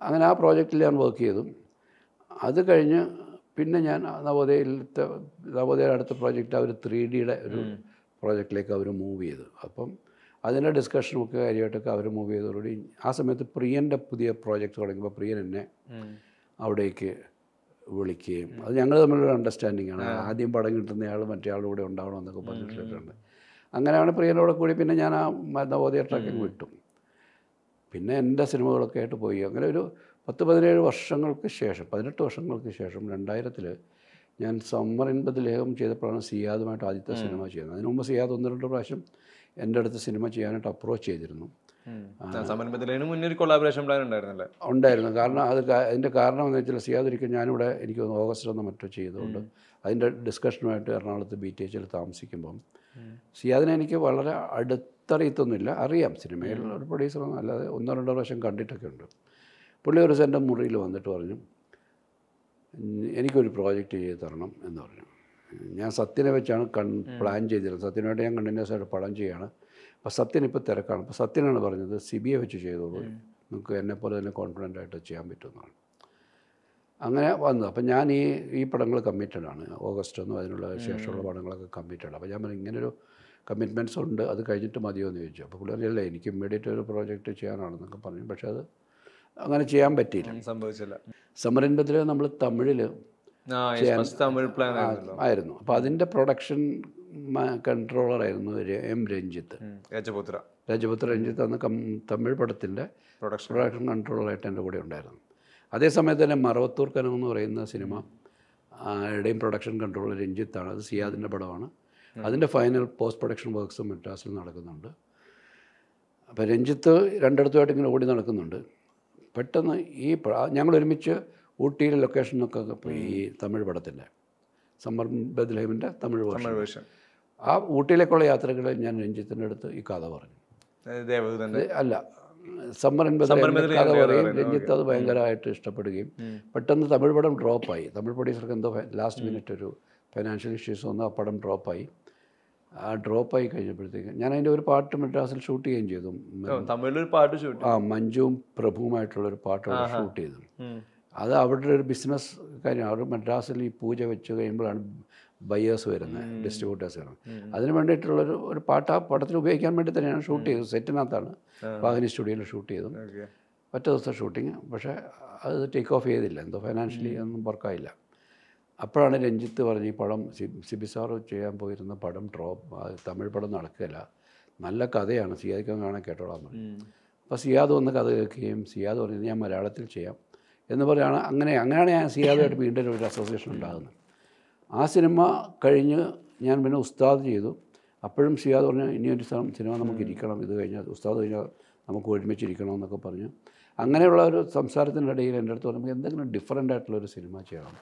അങ്ങനെ ആ പ്രോജക്റ്റിൽ ഞാൻ വർക്ക് ചെയ്തു അത് കഴിഞ്ഞ് പിന്നെ ഞാൻ നവോദയത്തെ നവോദയയുടെ അടുത്ത പ്രോജക്റ്റ് അവർ ത്രീ ഡിയുടെ ഒരു പ്രോജക്റ്റിലേക്ക് അവർ മൂവ് ചെയ്തു അപ്പം അതിൻ്റെ ഡിസ്കഷനൊക്കെ കാര്യമായിട്ടൊക്കെ അവർ മൂവ് ചെയ്തതോടുകൂടി ആ സമയത്ത് പ്രിയൻ്റെ പുതിയ പ്രോജക്റ്റ് തുടങ്ങിയപ്പോൾ പ്രിയൻ എന്നെ അവിടേക്ക് വിളിക്കുകയും അത് ഞങ്ങൾ തമ്മിലൊരു അണ്ടർസ്റ്റാൻഡിങ് ആണ് ആദ്യം പടം കിട്ടുന്നയാൾ മറ്റേയാളും കൂടെ ഉണ്ടാവണം എന്നൊക്കെ പറഞ്ഞിട്ടുണ്ട് അങ്ങനെയാണ് പ്രിയനോട് കൂടി പിന്നെ ഞാൻ ആ നവോദയ ട്രക്കിങ് വിട്ടു പിന്നെ എൻ്റെ സിനിമകളൊക്കെ ആയിട്ട് പോയി അങ്ങനെ ഒരു പത്ത് പതിനേഴ് വർഷങ്ങൾക്ക് ശേഷം പതിനെട്ട് വർഷങ്ങൾക്ക് ശേഷം രണ്ടായിരത്തിൽ ഞാൻ സമ്മർ ഇൻ ലേഖം ചെയ്തപ്പോഴാണ് സിയാദുമായിട്ട് ആദ്യത്തെ സിനിമ ചെയ്യുന്നത് അതിനു സിയാദ് ഒന്ന് രണ്ട് പ്രാവശ്യം എൻ്റെ അടുത്ത് സിനിമ ചെയ്യാനായിട്ട് അപ്രോച്ച് ചെയ്തിരുന്നു മുന്നേ ഒരു കൊളാബറേഷൻ പ്ലാൻ ഉണ്ടായിരുന്നല്ലേ ഉണ്ടായിരുന്നു കാരണം അത് അതിൻ്റെ കാരണം എന്ന് വെച്ചാൽ സിയാതിരിക്കും ഞാനിവിടെ എനിക്ക് ഓഗസ്റ്റ് ഒന്ന് മറ്റോ ചെയ്തുകൊണ്ട് അതിൻ്റെ ഡിസ്കഷനുമായിട്ട് എറണാകുളത്ത് ബി ടി എച്ചിൽ താമസിക്കുമ്പം സിയാദിനെ എനിക്ക് വളരെ അടുത്തറിയത്തൊന്നുമില്ല അറിയാം സിനിമയിലുള്ള ഒരു പ്രൊഡ്യൂസറൊന്നും അല്ലാതെ ഒന്നോ രണ്ടോ പ്രാവശ്യം കണ്ടിട്ടൊക്കെ ഉണ്ട് പുള്ളി ഒരു ദിവസം മുറിയിൽ വന്നിട്ട് പറഞ്ഞു എനിക്കൊരു പ്രോജക്റ്റ് ചെയ്ത് തരണം എന്ന് പറഞ്ഞു ഞാൻ സത്യനെ വെച്ചാണ് കൺ പ്ലാൻ ചെയ്തിരുന്നത് സത്യനുമായിട്ട് ഞാൻ കണ്ടിന്യൂസ് ആയിട്ട് പടം ചെയ്യുകയാണ് അപ്പോൾ സത്യൻ ഇപ്പോൾ തിരക്കാണ് അപ്പോൾ സത്യനാണ് പറഞ്ഞത് സി ബി ഐ വെച്ച് ചെയ്തോളൂ നിങ്ങൾക്ക് പോലെ തന്നെ കോൺഫിഡൻ്റ് ആയിട്ട് ചെയ്യാൻ പറ്റുമെന്നാണ് അങ്ങനെ വന്നു അപ്പം ഞാൻ ഈ ഈ പടങ്ങൾ കമ്മിറ്റഡ് ആണ് ഓഗസ്റ്റ് ഒന്നും അതിനുള്ള ശേഷമുള്ള പടങ്ങളൊക്കെ കമ്മിറ്റഡ് അപ്പോൾ ഞാൻ പറഞ്ഞു ഇങ്ങനൊരു കമ്മിറ്റ്മെൻറ്റ്സ് ഉണ്ട് അത് കഴിഞ്ഞിട്ട് മതിയോ എന്ന് ചോദിച്ചു അപ്പോൾ പുള്ളി അല്ല എനിക്ക് ഇമ്മീഡിയറ്റ് ഒരു പ്രോജക്റ്റ് ചെയ്യാനാണെന്നൊക്കെ പറഞ്ഞു പക്ഷേ അത് അങ്ങനെ ചെയ്യാൻ പറ്റിയില്ല സംഭവിച്ചില്ല സമരംഭത്തിൽ നമ്മൾ തമിഴിൽ ആയിരുന്നു അപ്പോൾ അതിൻ്റെ പ്രൊഡക്ഷൻ കൺട്രോളറായിരുന്നു എം രഞ്ജിത്ത് രജപുത്ര രജപുത്ര രഞ്ജിത്ത് അന്ന് കം തമിഴ് പടത്തിൻ്റെ പ്രൊഡക്ഷൻ പ്രൊഡക്ഷൻ കൺട്രോളറായിട്ട് എൻ്റെ കൂടെ ഉണ്ടായിരുന്നു അതേസമയത്ത് തന്നെ മറവത്തൂർ കനം എന്ന് പറയുന്ന സിനിമ എവിടെയും പ്രൊഡക്ഷൻ കൺട്രോളർ രഞ്ജിത്താണ് അത് സിയാദിൻ്റെ പടമാണ് അതിൻ്റെ ഫൈനൽ പോസ്റ്റ് പ്രൊഡക്ഷൻ വർക്ക്സും മദ്രാസിൽ നടക്കുന്നുണ്ട് അപ്പോൾ രഞ്ജിത്ത് രണ്ടിടത്തുമായിട്ട് ഇങ്ങനെ ഓടി നടക്കുന്നുണ്ട് പെട്ടെന്ന് ഈ ഞങ്ങൾ ഒരുമിച്ച് ഊട്ടിയിലെ ലൊക്കേഷനൊക്കെ ഈ തമിഴ് പടത്തിൻ്റെ സമ്മർ ബദ്ലഹീമിൻ്റെ തമിഴ് വേർഷൻ ആ ഊട്ടിയിലേക്കുള്ള യാത്രകളിൽ ഞാൻ രഞ്ജിത്തിൻ്റെ അടുത്ത് ഈ കഥ പറഞ്ഞു അല്ല സമ്മർ കഥ പറയും രഞ്ജിത്ത് അത് ഭയങ്കരമായിട്ട് ഇഷ്ടപ്പെടുകയും പെട്ടെന്ന് തമിഴ് പടം ഡ്രോപ്പായി തമിഴ് പ്രൊഡ്യൂസർക്ക് എന്തോ ലാസ്റ്റ് മിനിറ്റ് ഒരു ഫൈനാൻഷ്യൽ ഇഷ്യൂസ് വന്നു ആ പടം ഡ്രോപ്പായി ആ ഡ്രോപ്പായി കഴിഞ്ഞപ്പോഴത്തേക്ക് ഞാൻ അതിൻ്റെ ഒരു പാട്ട് മദ്രാസിൽ ഷൂട്ട് ചെയ്യുകയും ചെയ്തു തമിഴിലൊരു പാട്ട് ഷൂട്ട് ആ മഞ്ജുവും പ്രഭുവുമായിട്ടുള്ള ഒരു പാട്ട് ഷൂട്ട് ചെയ്തു അത് അവരുടെ ഒരു ബിസിനസ് കാര്യം അവർ മദ്രാസിൽ ഈ പൂജ വെച്ച് കഴിയുമ്പോഴാണ് ബയേഴ്സ് വരുന്നത് ഡിസ്ട്രിബ്യൂട്ടേഴ്സ് വരുന്നത് അതിന് വേണ്ടിയിട്ടുള്ളൊരു ഒരു പാട്ട് ആ പടത്തിൽ ഉപയോഗിക്കാൻ വേണ്ടി തന്നെയാണ് ഷൂട്ട് ചെയ്തത് സെറ്റിനകത്താണ് വാഹിനി സ്റ്റുഡിയോയിൽ ഷൂട്ട് ചെയ്തു ഒറ്റ ദിവസം ഷൂട്ടിങ് പക്ഷേ അത് ടേക്ക് ഓഫ് ചെയ്തില്ല എന്തോ ഫൈനാൻഷ്യലി ഒന്നും വർക്കായില്ല അപ്പോഴാണ് രഞ്ജിത്ത് പറഞ്ഞ് ഈ പടം സിബി ചെയ്യാൻ പോയിരുന്ന പടം ഡ്രോപ്പ് തമിഴ് പടം നടക്കുകയില്ല നല്ല കഥയാണ് സിയാദിക്ക് കാണാൻ കേട്ടോളാം പറഞ്ഞു അപ്പോൾ സിയാദ് വന്ന് കഥ കേൾക്കുകയും സിയാദ് പറഞ്ഞത് ഞാൻ മലയാളത്തിൽ ചെയ്യാം എന്ന് പറയുകയാണ് അങ്ങനെ അങ്ങനെയാണ് ഞാൻ സിയാദുമായിട്ട് വീണ്ടും ഒരു അസോസിയേഷൻ ഉണ്ടാകുന്നത് ആ സിനിമ കഴിഞ്ഞ് ഞാൻ പിന്നെ ഉസ്താദ് ചെയ്തു അപ്പോഴും സിയാദ് പറഞ്ഞു ഇനിയൊരു സിനിമ നമുക്ക് ഇരിക്കണം ഇത് കഴിഞ്ഞാൽ ഉസ്താദ് കഴിഞ്ഞാൽ നമുക്ക് ഒരുമിച്ചിരിക്കണം എന്നൊക്കെ പറഞ്ഞു അങ്ങനെയുള്ള ഒരു ഇടയിൽ എൻ്റെ അടുത്ത് നമുക്ക് എന്തെങ്കിലും ഡിഫറെൻ്റ് ആയിട്ടുള്ളൊരു സിനിമ ചെയ്യണം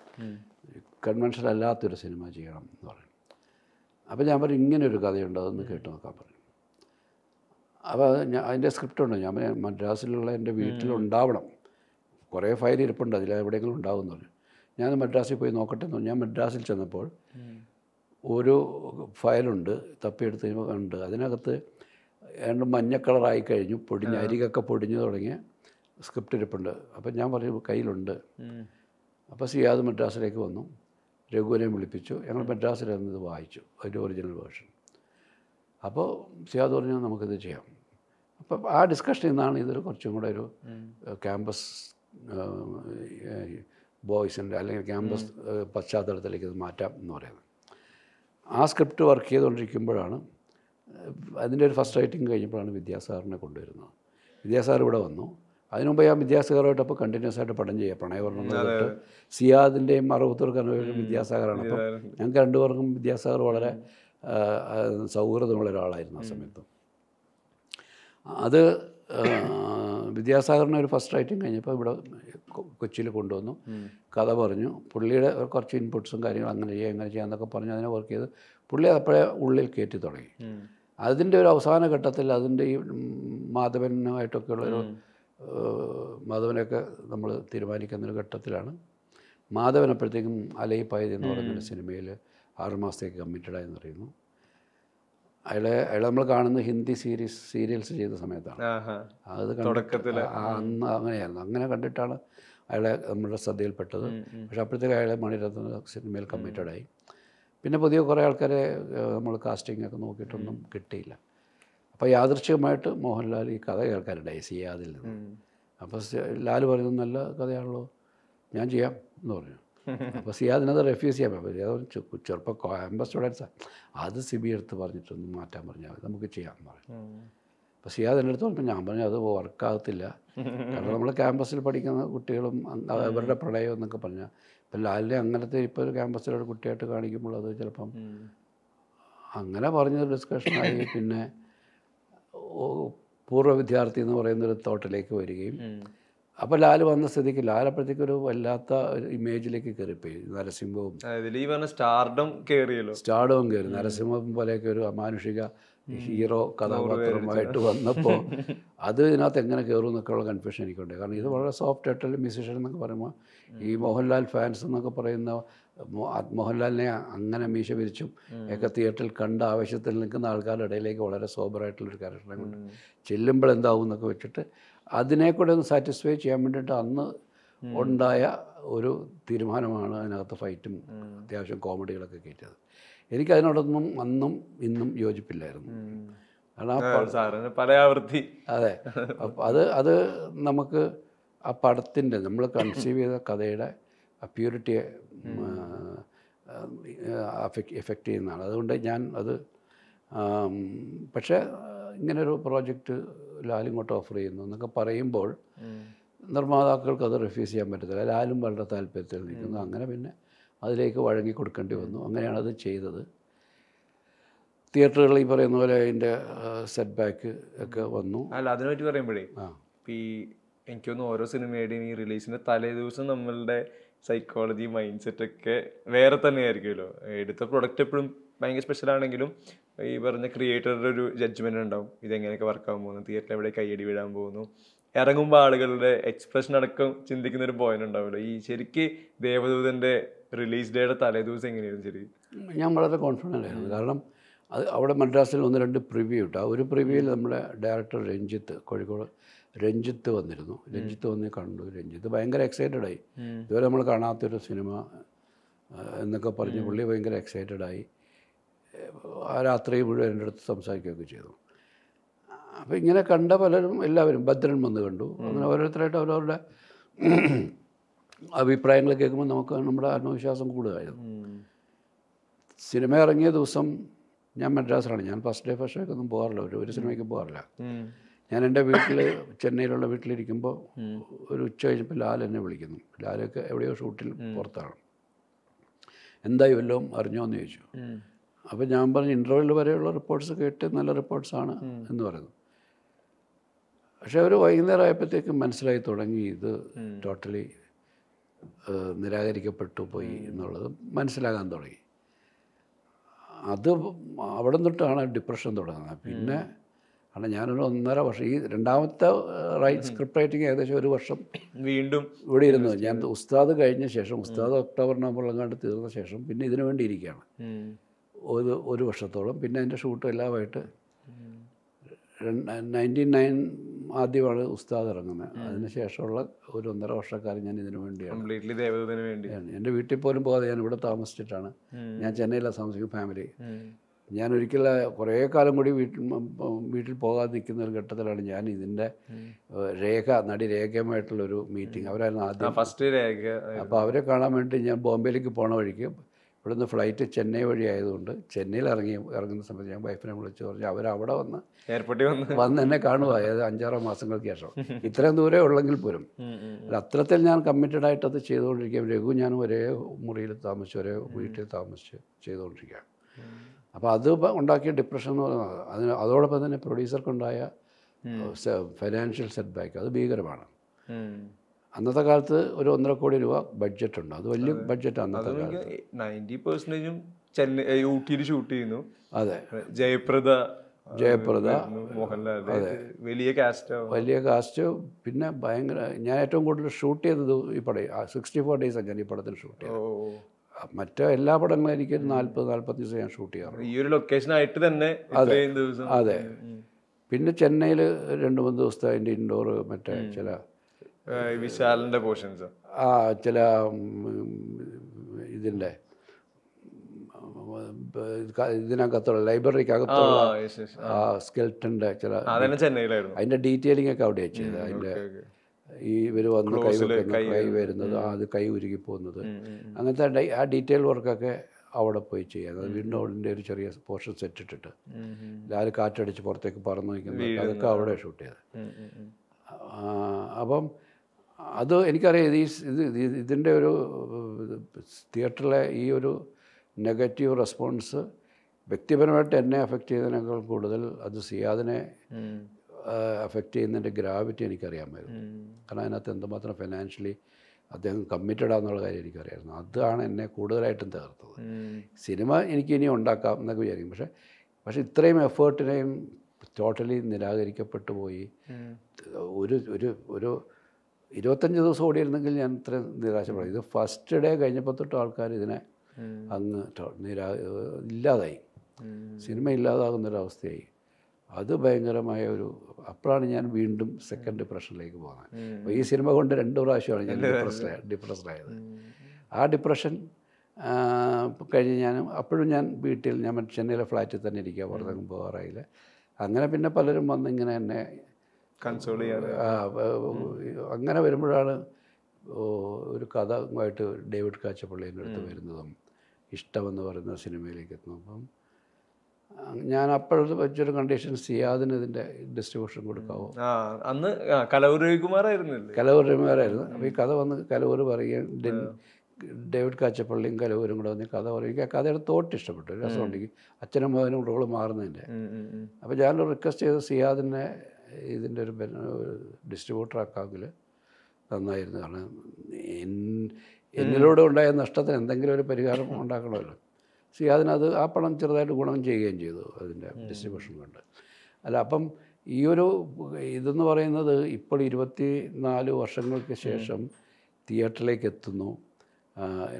കൺവെൻഷൻ അല്ലാത്തൊരു സിനിമ ചെയ്യണം എന്ന് പറഞ്ഞു അപ്പോൾ ഞാൻ പറഞ്ഞു ഇങ്ങനെ ഒരു കഥയുണ്ട് അതൊന്ന് കേട്ട് നോക്കാൻ പറഞ്ഞു അപ്പോൾ ഞാൻ അതിൻ്റെ സ്ക്രിപ്റ്റ് ഉണ്ട് ഞാൻ മദ്രാസിലുള്ള എൻ്റെ വീട്ടിലുണ്ടാവണം കുറേ ഫയൽ ഇരിപ്പുണ്ട് അതിൽ എവിടെയെങ്കിലും ഉണ്ടാവും എന്ന് പറഞ്ഞു ഞാൻ മദ്രാസിൽ പോയി നോക്കട്ടെ എന്ന് ഞാൻ മദ്രാസിൽ ചെന്നപ്പോൾ ഒരു ഫയലുണ്ട് തപ്പിയെടുത്ത് ഉണ്ട് അതിനകത്ത് രണ്ട് മഞ്ഞ കളറായി കഴിഞ്ഞു പൊടിഞ്ഞ് അരികൊക്കെ പൊടിഞ്ഞു തുടങ്ങിയ സ്ക്രിപ്റ്റ് ഇരിപ്പുണ്ട് അപ്പം ഞാൻ പറഞ്ഞു കയ്യിലുണ്ട് അപ്പോൾ സിയാദ് മദ്രാസിലേക്ക് വന്നു രഘുവിനെ വിളിപ്പിച്ചു ഞങ്ങൾ മദ്രാസിൽ ഇത് വായിച്ചു അതിൻ്റെ ഒറിജിനൽ വേർഷൻ അപ്പോൾ സിയാദ് പറഞ്ഞു നമുക്കിത് ചെയ്യാം അപ്പം ആ ഡിസ്കഷനിൽ നിന്നാണ് ഇതൊരു കുറച്ചും കൂടെ ഒരു ക്യാമ്പസ് ബോയ്സിൻ്റെ അല്ലെങ്കിൽ ക്യാമ്പസ് പശ്ചാത്തലത്തിലേക്ക് ഇത് മാറ്റാം എന്ന് പറയുന്നത് ആ സ്ക്രിപ്റ്റ് വർക്ക് ചെയ്തുകൊണ്ടിരിക്കുമ്പോഴാണ് അതിൻ്റെ ഒരു ഫസ്റ്റ് റൈറ്റിംഗ് കഴിഞ്ഞപ്പോഴാണ് വിദ്യാസാറിനെ കൊണ്ടുവരുന്നത് വിദ്യാസാർ ഇവിടെ വന്നു അതിനുമുമ്പ് ഞാൻ വിദ്യാസാഗറായിട്ട് അപ്പോൾ കണ്ടിന്യൂസ് ആയിട്ട് പഠനം ചെയ്യുക പ്രണയവർണ്ണം എന്നിട്ട് സിയാദിൻ്റെയും അറുപത്തൂർ വിദ്യാസാഗറാണ് അപ്പോൾ ഞങ്ങൾക്ക് രണ്ടുപേർക്കും വിദ്യാസാഗർ വളരെ സൗഹൃദമുള്ള ഒരാളായിരുന്നു ആ സമയത്ത് അത് വിദ്യാസാഗറിന് ഒരു ഫസ്റ്റ് റൈറ്റിംഗ് കഴിഞ്ഞപ്പോൾ ഇവിടെ കൊച്ചിയിൽ കൊണ്ടുവന്നു കഥ പറഞ്ഞു പുള്ളിയുടെ കുറച്ച് ഇൻപുട്സും കാര്യങ്ങളും അങ്ങനെ ചെയ്യാം ഇങ്ങനെ ചെയ്യാം എന്നൊക്കെ പറഞ്ഞ് അതിനെ വർക്ക് ചെയ്ത് പുള്ളി അപ്പോഴേ ഉള്ളിൽ കയറ്റി തുടങ്ങി അതിൻ്റെ ഒരു അവസാന ഘട്ടത്തിൽ അതിൻ്റെ ഈ മാധവനുമായിട്ടൊക്കെയുള്ളൊരു മാധവനൊക്കെ നമ്മൾ തീരുമാനിക്കുന്ന ഒരു ഘട്ടത്തിലാണ് മാധവൻ അപ്പോഴത്തേക്കും അലൈപ്പായത് എന്ന് പറയുന്നൊരു സിനിമയിൽ ആറുമാസത്തേക്ക് കമ്മിറ്റഡായെന്ന് പറയുന്നു അയാളെ അയാൾ നമ്മൾ കാണുന്ന ഹിന്ദി സീരീസ് സീരിയൽസ് ചെയ്ത സമയത്താണ് അത് തുടക്കത്തിൽ അന്ന് അങ്ങനെയായിരുന്നു അങ്ങനെ കണ്ടിട്ടാണ് അയാളെ നമ്മുടെ ശ്രദ്ധയിൽപ്പെട്ടത് പക്ഷെ അപ്പോഴത്തേക്ക് അയാളെ മണിരത്ന സിനിമയിൽ കമ്മിറ്റഡ് ആയി പിന്നെ പുതിയ കുറേ ആൾക്കാരെ നമ്മൾ കാസ്റ്റിംഗ് ഒക്കെ നോക്കിയിട്ടൊന്നും കിട്ടിയില്ല അപ്പോൾ യാദൃശ്ചികമായിട്ട് മോഹൻലാൽ ഈ കഥ കേൾക്കാനുണ്ടായി സിയാദിൽ നിന്ന് അപ്പോൾ ലാൽ പറയുന്നത് നല്ല കഥയാണല്ലോ ഞാൻ ചെയ്യാം എന്ന് പറഞ്ഞു അപ്പോൾ സിയാദിനത് റെഫ്യൂസ് ചെയ്യാൻ പറ്റില്ല ചെറുപ്പം കോയമ്പ സ്റ്റുഡൻസാണ് അത് ബി എടുത്ത് പറഞ്ഞിട്ടൊന്ന് മാറ്റാൻ പറഞ്ഞാൽ നമുക്ക് ചെയ്യാമെന്ന് പറഞ്ഞു അപ്പോൾ സിയാദ് എൻ്റെ അടുത്ത് പറഞ്ഞപ്പോൾ ഞാൻ പറഞ്ഞു അത് വർക്കാകത്തില്ല കാരണം നമ്മൾ ക്യാമ്പസിൽ പഠിക്കുന്ന കുട്ടികളും അവരുടെ പ്രളയം എന്നൊക്കെ പറഞ്ഞാൽ ഇപ്പം ലാലിനെ അങ്ങനത്തെ ഇപ്പോൾ ഒരു ക്യാമ്പസിലൊരു കുട്ടിയായിട്ട് കാണിക്കുമ്പോൾ അത് ചിലപ്പം അങ്ങനെ പറഞ്ഞ ഡിസ്കഷനായി പിന്നെ പൂർവ്വ വിദ്യാർത്ഥി എന്ന് പറയുന്നൊരു തോട്ടിലേക്ക് വരികയും അപ്പോൾ ലാൽ വന്ന സ്ഥിതിക്ക് ലാൽ അപ്പോഴത്തേക്കൊരു ഒരു വല്ലാത്ത ഒരു ഇമേജിലേക്ക് കയറിപ്പോയി നരസിംഹവും സ്റ്റാർഡം കയറിയല്ലോ സ്റ്റാർഡും കയറി നരസിംഹം പോലെയൊക്കെ ഒരു അമാനുഷിക ഹീറോ കഥാപാത്രമായിട്ട് വന്നപ്പോൾ അത് ഇതിനകത്ത് എങ്ങനെ കയറും എന്നൊക്കെയുള്ള കൺഫ്യൂഷൻ എനിക്കുണ്ട് കാരണം ഇത് വളരെ സോഫ്റ്റ് ആയിട്ടുള്ള മ്യൂസിഷ്യൻ എന്നൊക്കെ പറയുമ്പോൾ ഈ മോഹൻലാൽ ഫാൻസ് എന്നൊക്കെ പറയുന്ന മോഹൻലാലിനെ അങ്ങനെ മീശ വിരിച്ചും ഒക്കെ തിയേറ്ററിൽ കണ്ട ആവശ്യത്തിൽ നിൽക്കുന്ന ആൾക്കാരുടെ ഇടയിലേക്ക് വളരെ സോബറായിട്ടുള്ളൊരു ക്യാരക്ടറെ കൊണ്ട് ചെല്ലുമ്പോൾ എന്താവും എന്നൊക്കെ വെച്ചിട്ട് അതിനെ കൂടെ ഒന്ന് സാറ്റിസ്ഫൈ ചെയ്യാൻ വേണ്ടിയിട്ട് അന്ന് ഉണ്ടായ ഒരു തീരുമാനമാണ് അതിനകത്ത് ഫൈറ്റും അത്യാവശ്യം കോമഡികളൊക്കെ കയറ്റിയത് എനിക്ക് അതിനോടൊന്നും അന്നും ഇന്നും യോജിപ്പില്ലായിരുന്നു കാരണം പല ആവൃത്തി അതെ അത് അത് നമുക്ക് ആ പടത്തിൻ്റെ നമ്മൾ കൺസീവ് ചെയ്ത കഥയുടെ ആ പ്യൂരിറ്റിയെ അഫക്റ്റ് എഫക്റ്റ് ചെയ്യുന്നതാണ് അതുകൊണ്ട് ഞാൻ അത് പക്ഷേ ഇങ്ങനൊരു പ്രോജക്റ്റ് ലാലിങ്ങോട്ട് ഓഫർ ചെയ്യുന്നു എന്നൊക്കെ പറയുമ്പോൾ നിർമ്മാതാക്കൾക്ക് അത് റിഫ്യൂസ് ചെയ്യാൻ പറ്റത്തില്ല ലാലും വളരെ താല്പര്യത്തിൽ നിൽക്കുന്നു അങ്ങനെ പിന്നെ അതിലേക്ക് വഴങ്ങി കൊടുക്കേണ്ടി വന്നു അങ്ങനെയാണ് അത് ചെയ്തത് തിയേറ്ററുകളിൽ ഈ പറയുന്ന പോലെ അതിൻ്റെ സെറ്റ് ബാക്ക് ഒക്കെ വന്നു അല്ല അതിനെപ്പറ്റി പറയുമ്പോഴേ ആ ഈ എനിക്കൊന്ന് ഓരോ സിനിമയുടെയും ഈ റിലീസിൻ്റെ തലേ ദിവസം നമ്മളുടെ സൈക്കോളജി മൈൻഡ് സെറ്റ് ഒക്കെ വേറെ തന്നെയായിരിക്കുമല്ലോ എടുത്ത പ്രൊഡക്റ്റ് എപ്പോഴും ഭയങ്കര സ്പെഷ്യൽ ആണെങ്കിലും ഈ പറഞ്ഞ ക്രിയേറ്ററുടെ ഒരു ജഡ്ജ്മെൻ്റ് ഉണ്ടാവും ഇതെങ്ങനെയൊക്കെ വർക്കാകാൻ പോകുന്നു തിയേറ്ററിൽ എവിടെ കൈയടി വിടാൻ പോകുന്നു ഇറങ്ങുമ്പോൾ ആളുകളുടെ എക്സ്പ്രഷൻ അടക്കം ചിന്തിക്കുന്ന ഒരു പോയിന്റ് ഉണ്ടാവില്ല ഈ ശരിക്ക് ദേവദൂതൻ്റെ റിലീസ് ഡേയുടെ തലേദിവസം എങ്ങനെയായിരുന്നു ശരി ഞാൻ വളരെ കോൺഫിഡൻ്റ് ആയിരുന്നു കാരണം അത് അവിടെ മദ്രാസിൽ ഒന്ന് രണ്ട് പ്രിവ്യൂ ഇട്ടു ആ ഒരു പ്രിവ്യൂയിൽ നമ്മുടെ ഡയറക്ടർ രഞ്ജിത്ത് കോഴിക്കോട് രഞ്ജിത്ത് വന്നിരുന്നു രഞ്ജിത്ത് വന്ന് കണ്ടു രഞ്ജിത്ത് ഭയങ്കര എക്സൈറ്റഡ് ആയി ഇതുവരെ നമ്മൾ കാണാത്തൊരു സിനിമ എന്നൊക്കെ പറഞ്ഞ് പുള്ളി ഭയങ്കര എക്സൈറ്റഡ് ആയി ആ രാത്രി മുഴുവൻ എൻ്റെ അടുത്ത് സംസാരിക്കുകയൊക്കെ ചെയ്തു അപ്പോൾ ഇങ്ങനെ കണ്ട പലരും എല്ലാവരും ഭദ്രൻ വന്ന് കണ്ടു അങ്ങനെ ഓരോരുത്തരായിട്ട് അവരവരുടെ അഭിപ്രായങ്ങൾ കേൾക്കുമ്പോൾ നമുക്ക് നമ്മുടെ ആത്മവിശ്വാസം കൂടുതലായിരുന്നു സിനിമ ഇറങ്ങിയ ദിവസം ഞാൻ മദ്രാസിലാണ് ഞാൻ ഫസ്റ്റ് ഡേ ഫസ്റ്റ് ഡേ ഒന്നും പോകാറില്ല ഒരു ഒരു സിനിമയ്ക്ക് പോകാറില്ല ഞാൻ എൻ്റെ വീട്ടിൽ ചെന്നൈയിലുള്ള വീട്ടിലിരിക്കുമ്പോൾ ഒരു ഉച്ച കഴിഞ്ഞപ്പോൾ ലാൽ എന്നെ വിളിക്കുന്നു ലാലൊക്കെ എവിടെയോ ഷൂട്ടിൽ പുറത്താണ് എന്തായി വല്ലതും അറിഞ്ഞോ എന്ന് ചോദിച്ചു അപ്പം ഞാൻ പറഞ്ഞ ഇൻ്റർവെല് വരെയുള്ള റിപ്പോർട്ട്സ് കേട്ട് നല്ല റിപ്പോർട്ട്സാണ് എന്ന് പറയുന്നു പക്ഷെ അവർ വൈകുന്നേരം ആയപ്പോഴത്തേക്കും മനസ്സിലായി തുടങ്ങി ഇത് ടോട്ടലി നിരാകരിക്കപ്പെട്ടു പോയി എന്നുള്ളത് മനസ്സിലാകാൻ തുടങ്ങി അത് അവിടെ നിന്നിട്ടാണ് ഡിപ്രഷൻ തുടങ്ങുന്നത് പിന്നെ കാരണം ഞാനൊരു ഒന്നര വർഷം ഈ രണ്ടാമത്തെ റൈറ്റ് സ്ക്രിപ്റ്റ് റൈറ്റിംഗ് ഏകദേശം ഒരു വർഷം വീണ്ടും ഇവിടെ ഇരുന്നു ഞാൻ ഉസ്താദ് കഴിഞ്ഞ ശേഷം ഉസ്താദ് ഒക്ടോബർ കണ്ട് തീർന്ന ശേഷം പിന്നെ ഇതിനു വേണ്ടി ഇരിക്കുകയാണ് ഒരു ഒരു വർഷത്തോളം പിന്നെ അതിൻ്റെ ഷൂട്ട് എല്ലാമായിട്ട് നയൻറ്റി നയൻ ആദ്യമാണ് ഉസ്താദ് ഇറങ്ങുന്നത് അതിനുശേഷമുള്ള ഒരു ഒന്നര വർഷക്കാലം ഞാൻ ഇതിനു വേണ്ടിയാണ് എൻ്റെ വീട്ടിൽ പോലും പോകാതെ ഞാൻ ഇവിടെ താമസിച്ചിട്ടാണ് ഞാൻ ചെന്നൈയിലാണ് താമസിക്കുന്ന ഫാമിലി ഞാൻ ഒരിക്കലും കുറേ കാലം കൂടി വീട്ടിൽ വീട്ടിൽ പോകാതെ നിൽക്കുന്ന ഒരു ഘട്ടത്തിലാണ് ഞാൻ ഇതിൻ്റെ രേഖ നടി രേഖയുമായിട്ടുള്ളൊരു മീറ്റിംഗ് അവരായിരുന്നു ആദ്യം ഫസ്റ്റ് രേഖ അപ്പോൾ അവരെ കാണാൻ വേണ്ടി ഞാൻ ബോംബെയിലേക്ക് പോണ വഴിക്ക് ഇവിടുന്ന് ഫ്ലൈറ്റ് ചെന്നൈ വഴി ആയതുകൊണ്ട് ചെന്നൈയിൽ ഇറങ്ങി ഇറങ്ങുന്ന സമയത്ത് ഞാൻ വൈഫിനെ വിളിച്ചു പറഞ്ഞു അവിടെ വന്ന് എയർപോർട്ടിൽ വന്ന് വന്ന് എന്നെ കാണുക അതായത് അഞ്ചാറോ മാസങ്ങൾക്ക് ശേഷം ഇത്രയും ദൂരെ ഉള്ളെങ്കിൽ പോലും അത്രത്തിൽ ഞാൻ കമ്മിറ്റഡ് ആയിട്ട് അത് ചെയ്തുകൊണ്ടിരിക്കുകയും രഘു ഞാൻ ഒരേ മുറിയിൽ താമസിച്ച് ഒരേ വീട്ടിൽ താമസിച്ച് ചെയ്തുകൊണ്ടിരിക്കുകയാണ് അപ്പോൾ അത് ഉണ്ടാക്കിയ ഡിപ്രഷൻ എന്ന് പറയുന്നത് അതിന് അതോടൊപ്പം തന്നെ പ്രൊഡ്യൂസർക്കുണ്ടായ ഫൈനാൻഷ്യൽ സെറ്റ് ബാക്ക് അത് ഭീകരമാണ് അന്നത്തെ കാലത്ത് ഒരു ഒന്നര കോടി രൂപ ബഡ്ജറ്റ് ഉണ്ട് അത് വലിയ ബഡ്ജറ്റാണ് അന്നത്തെ കാലത്ത് നയൻറ്റി പെർസെൻറ്റേജും ചെന്നൈ ഊട്ടിയിൽ ഷൂട്ട് ചെയ്യുന്നു അതെ ജയപ്രദ ജയപ്രദ മോഹൻലാൽ വലിയ കാസ്റ്റ് വലിയ കാസ്റ്റ് പിന്നെ ഭയങ്കര ഞാൻ ഏറ്റവും കൂടുതൽ ഷൂട്ട് ചെയ്തത് ഈ പടം സിക്സ്റ്റി ഫോർ ഡേയ്സാണ് ഞാൻ ഈ പടത്തിൽ ഷൂട്ട് ചെയ്തത് മറ്റേ എല്ലാ പടങ്ങളും എനിക്ക് നാല്പത് നാൽപ്പത്തി ദിവസം ഞാൻ ഷൂട്ട് ചെയ്യാറുണ്ട് ഈ ഒരു ലൊക്കേഷനായിട്ട് തന്നെ അതെ അതെ പിന്നെ ചെന്നൈയിൽ രണ്ട് മൂന്ന് ദിവസത്തെ അതിൻ്റെ ഇൻഡോർ മറ്റേ ചില വിശാലിന്റെ പോർഷൻസ് ആ ചില ഇതിൻ്റെ ഇതിനകത്തുള്ള ലൈബ്രറിക്കകത്തുള്ള സ്കെൽട്ടൻ്റെ ചില അതിൻ്റെ ഡീറ്റെയിലിംഗ് ഒക്കെ അവിടെ ചെയ്തത് അതിൻ്റെ ഈ ഇവർ വന്ന് കൈ കൈ വരുന്നത് അത് കൈ ഉരുകി പോകുന്നത് അങ്ങനത്തെ ആ ഡീറ്റെയിൽ വർക്കൊക്കെ അവിടെ പോയി ചെയ്യാം അത് ഒരു ചെറിയ പോർഷൻ സെറ്റ് ഇട്ടിട്ട് ലാൽ കാറ്റടിച്ച് പുറത്തേക്ക് പറന്നു നിൽക്കുന്നത് അതൊക്കെ അവിടെ ഷൂട്ട് ചെയ്തത് അപ്പം അത് എനിക്കറിയാം ഈ ഇത് ഇതിൻ്റെ ഒരു തിയേറ്ററിലെ ഈ ഒരു നെഗറ്റീവ് റെസ്പോൺസ് വ്യക്തിപരമായിട്ട് എന്നെ അഫക്റ്റ് ചെയ്തതിനേക്കാൾ കൂടുതൽ അത് സിയാദിനെ അഫക്റ്റ് ചെയ്യുന്നതിൻ്റെ ഗ്രാവിറ്റി എനിക്കറിയാമായിരുന്നു കാരണം അതിനകത്ത് എന്തുമാത്രം ഫിനാൻഷ്യലി അദ്ദേഹം കമ്മിറ്റഡ് ആണെന്നുള്ള കാര്യം എനിക്കറിയായിരുന്നു അതാണ് എന്നെ കൂടുതലായിട്ടും തകർത്തത് സിനിമ എനിക്ക് ഇനി ഉണ്ടാക്കാം എന്നൊക്കെ വിചാരിക്കും പക്ഷേ പക്ഷേ ഇത്രയും എഫേർട്ടിനെയും ടോട്ടലി നിരാകരിക്കപ്പെട്ടു പോയി ഒരു ഒരു ഒരു ഇരുപത്തഞ്ച് ദിവസം ഓടിയിരുന്നെങ്കിൽ ഞാൻ ഇത്ര പറയും ഇത് ഫസ്റ്റ് ഡേ കഴിഞ്ഞപ്പോൾ തൊട്ട് ആൾക്കാർ ഇതിനെ അങ്ങ് നിരാ ഇല്ലാതായി സിനിമ ഇല്ലാതാകുന്നൊരവസ്ഥയായി അത് ഭയങ്കരമായ ഒരു അപ്പോഴാണ് ഞാൻ വീണ്ടും സെക്കൻഡ് ഡിപ്രഷനിലേക്ക് പോകുന്നത് അപ്പോൾ ഈ സിനിമ കൊണ്ട് രണ്ട് പ്രാവശ്യമാണ് ഞാൻ ഡിപ്രസ്ഡ് ഡിപ്രസ്ഡായത് ആ ഡിപ്രഷൻ കഴിഞ്ഞ് ഞാൻ അപ്പോഴും ഞാൻ വീട്ടിൽ ഞാൻ ചെന്നൈയിലെ ഫ്ലാറ്റിൽ തന്നെ ഇരിക്കുക പുറത്തെങ്ങും പോകാറായില്ല അങ്ങനെ പിന്നെ പലരും വന്നിങ്ങനെ എന്നെ കൺസോൾ ചെയ്യാറ് അങ്ങനെ വരുമ്പോഴാണ് ഒരു കഥയുമായിട്ട് ഡേവിഡ് കാച്ചപ്പള്ളിൻ്റെ അടുത്ത് വരുന്നതും ഇഷ്ടമെന്ന് പറയുന്ന സിനിമയിലേക്ക് എത്തുന്നു അപ്പം ഞാൻ അപ്പോഴത്തെ പറ്റിയൊരു കണ്ടീഷൻ സിയാദിന് ഇതിൻ്റെ ഡിസ്ട്രിബ്യൂഷൻ കൊടുക്കാവോ അന്ന് കലവൂർ രവികുമാറായിരുന്നു കലവൂർ രവികുമാറായിരുന്നു അപ്പോൾ ഈ കഥ വന്ന് കലവൂർ പറയുകയും ഡേവിഡ് കാച്ചപ്പള്ളിയും കലവൂരും കൂടെ വന്ന് കഥ പറയും ആ കഥയുടെ തോട്ട് ഇഷ്ടപ്പെട്ടു രസമുണ്ടെങ്കിൽ അച്ഛനും മകനും റോള് മാറുന്നതിൻ്റെ അപ്പോൾ ഞാൻ റിക്വസ്റ്റ് ചെയ്ത് സിയാദിനെ ഇതിൻ്റെ ഒരു ആക്കാമെങ്കിൽ നന്നായിരുന്നു കാരണം എന്നിലൂടെ ഉണ്ടായ നഷ്ടത്തിന് എന്തെങ്കിലും ഒരു പരിഹാരം ഉണ്ടാക്കണമല്ലോ സി അതിനത് ആ പണം ചെറുതായിട്ട് ഗുണം ചെയ്യുകയും ചെയ്തു അതിൻ്റെ ഡിസ്ട്രിബ്യൂഷൻ കൊണ്ട് അല്ല അപ്പം ഈ ഒരു ഇതെന്ന് പറയുന്നത് ഇപ്പോൾ ഇരുപത്തി നാല് വർഷങ്ങൾക്ക് ശേഷം തിയേറ്ററിലേക്ക് എത്തുന്നു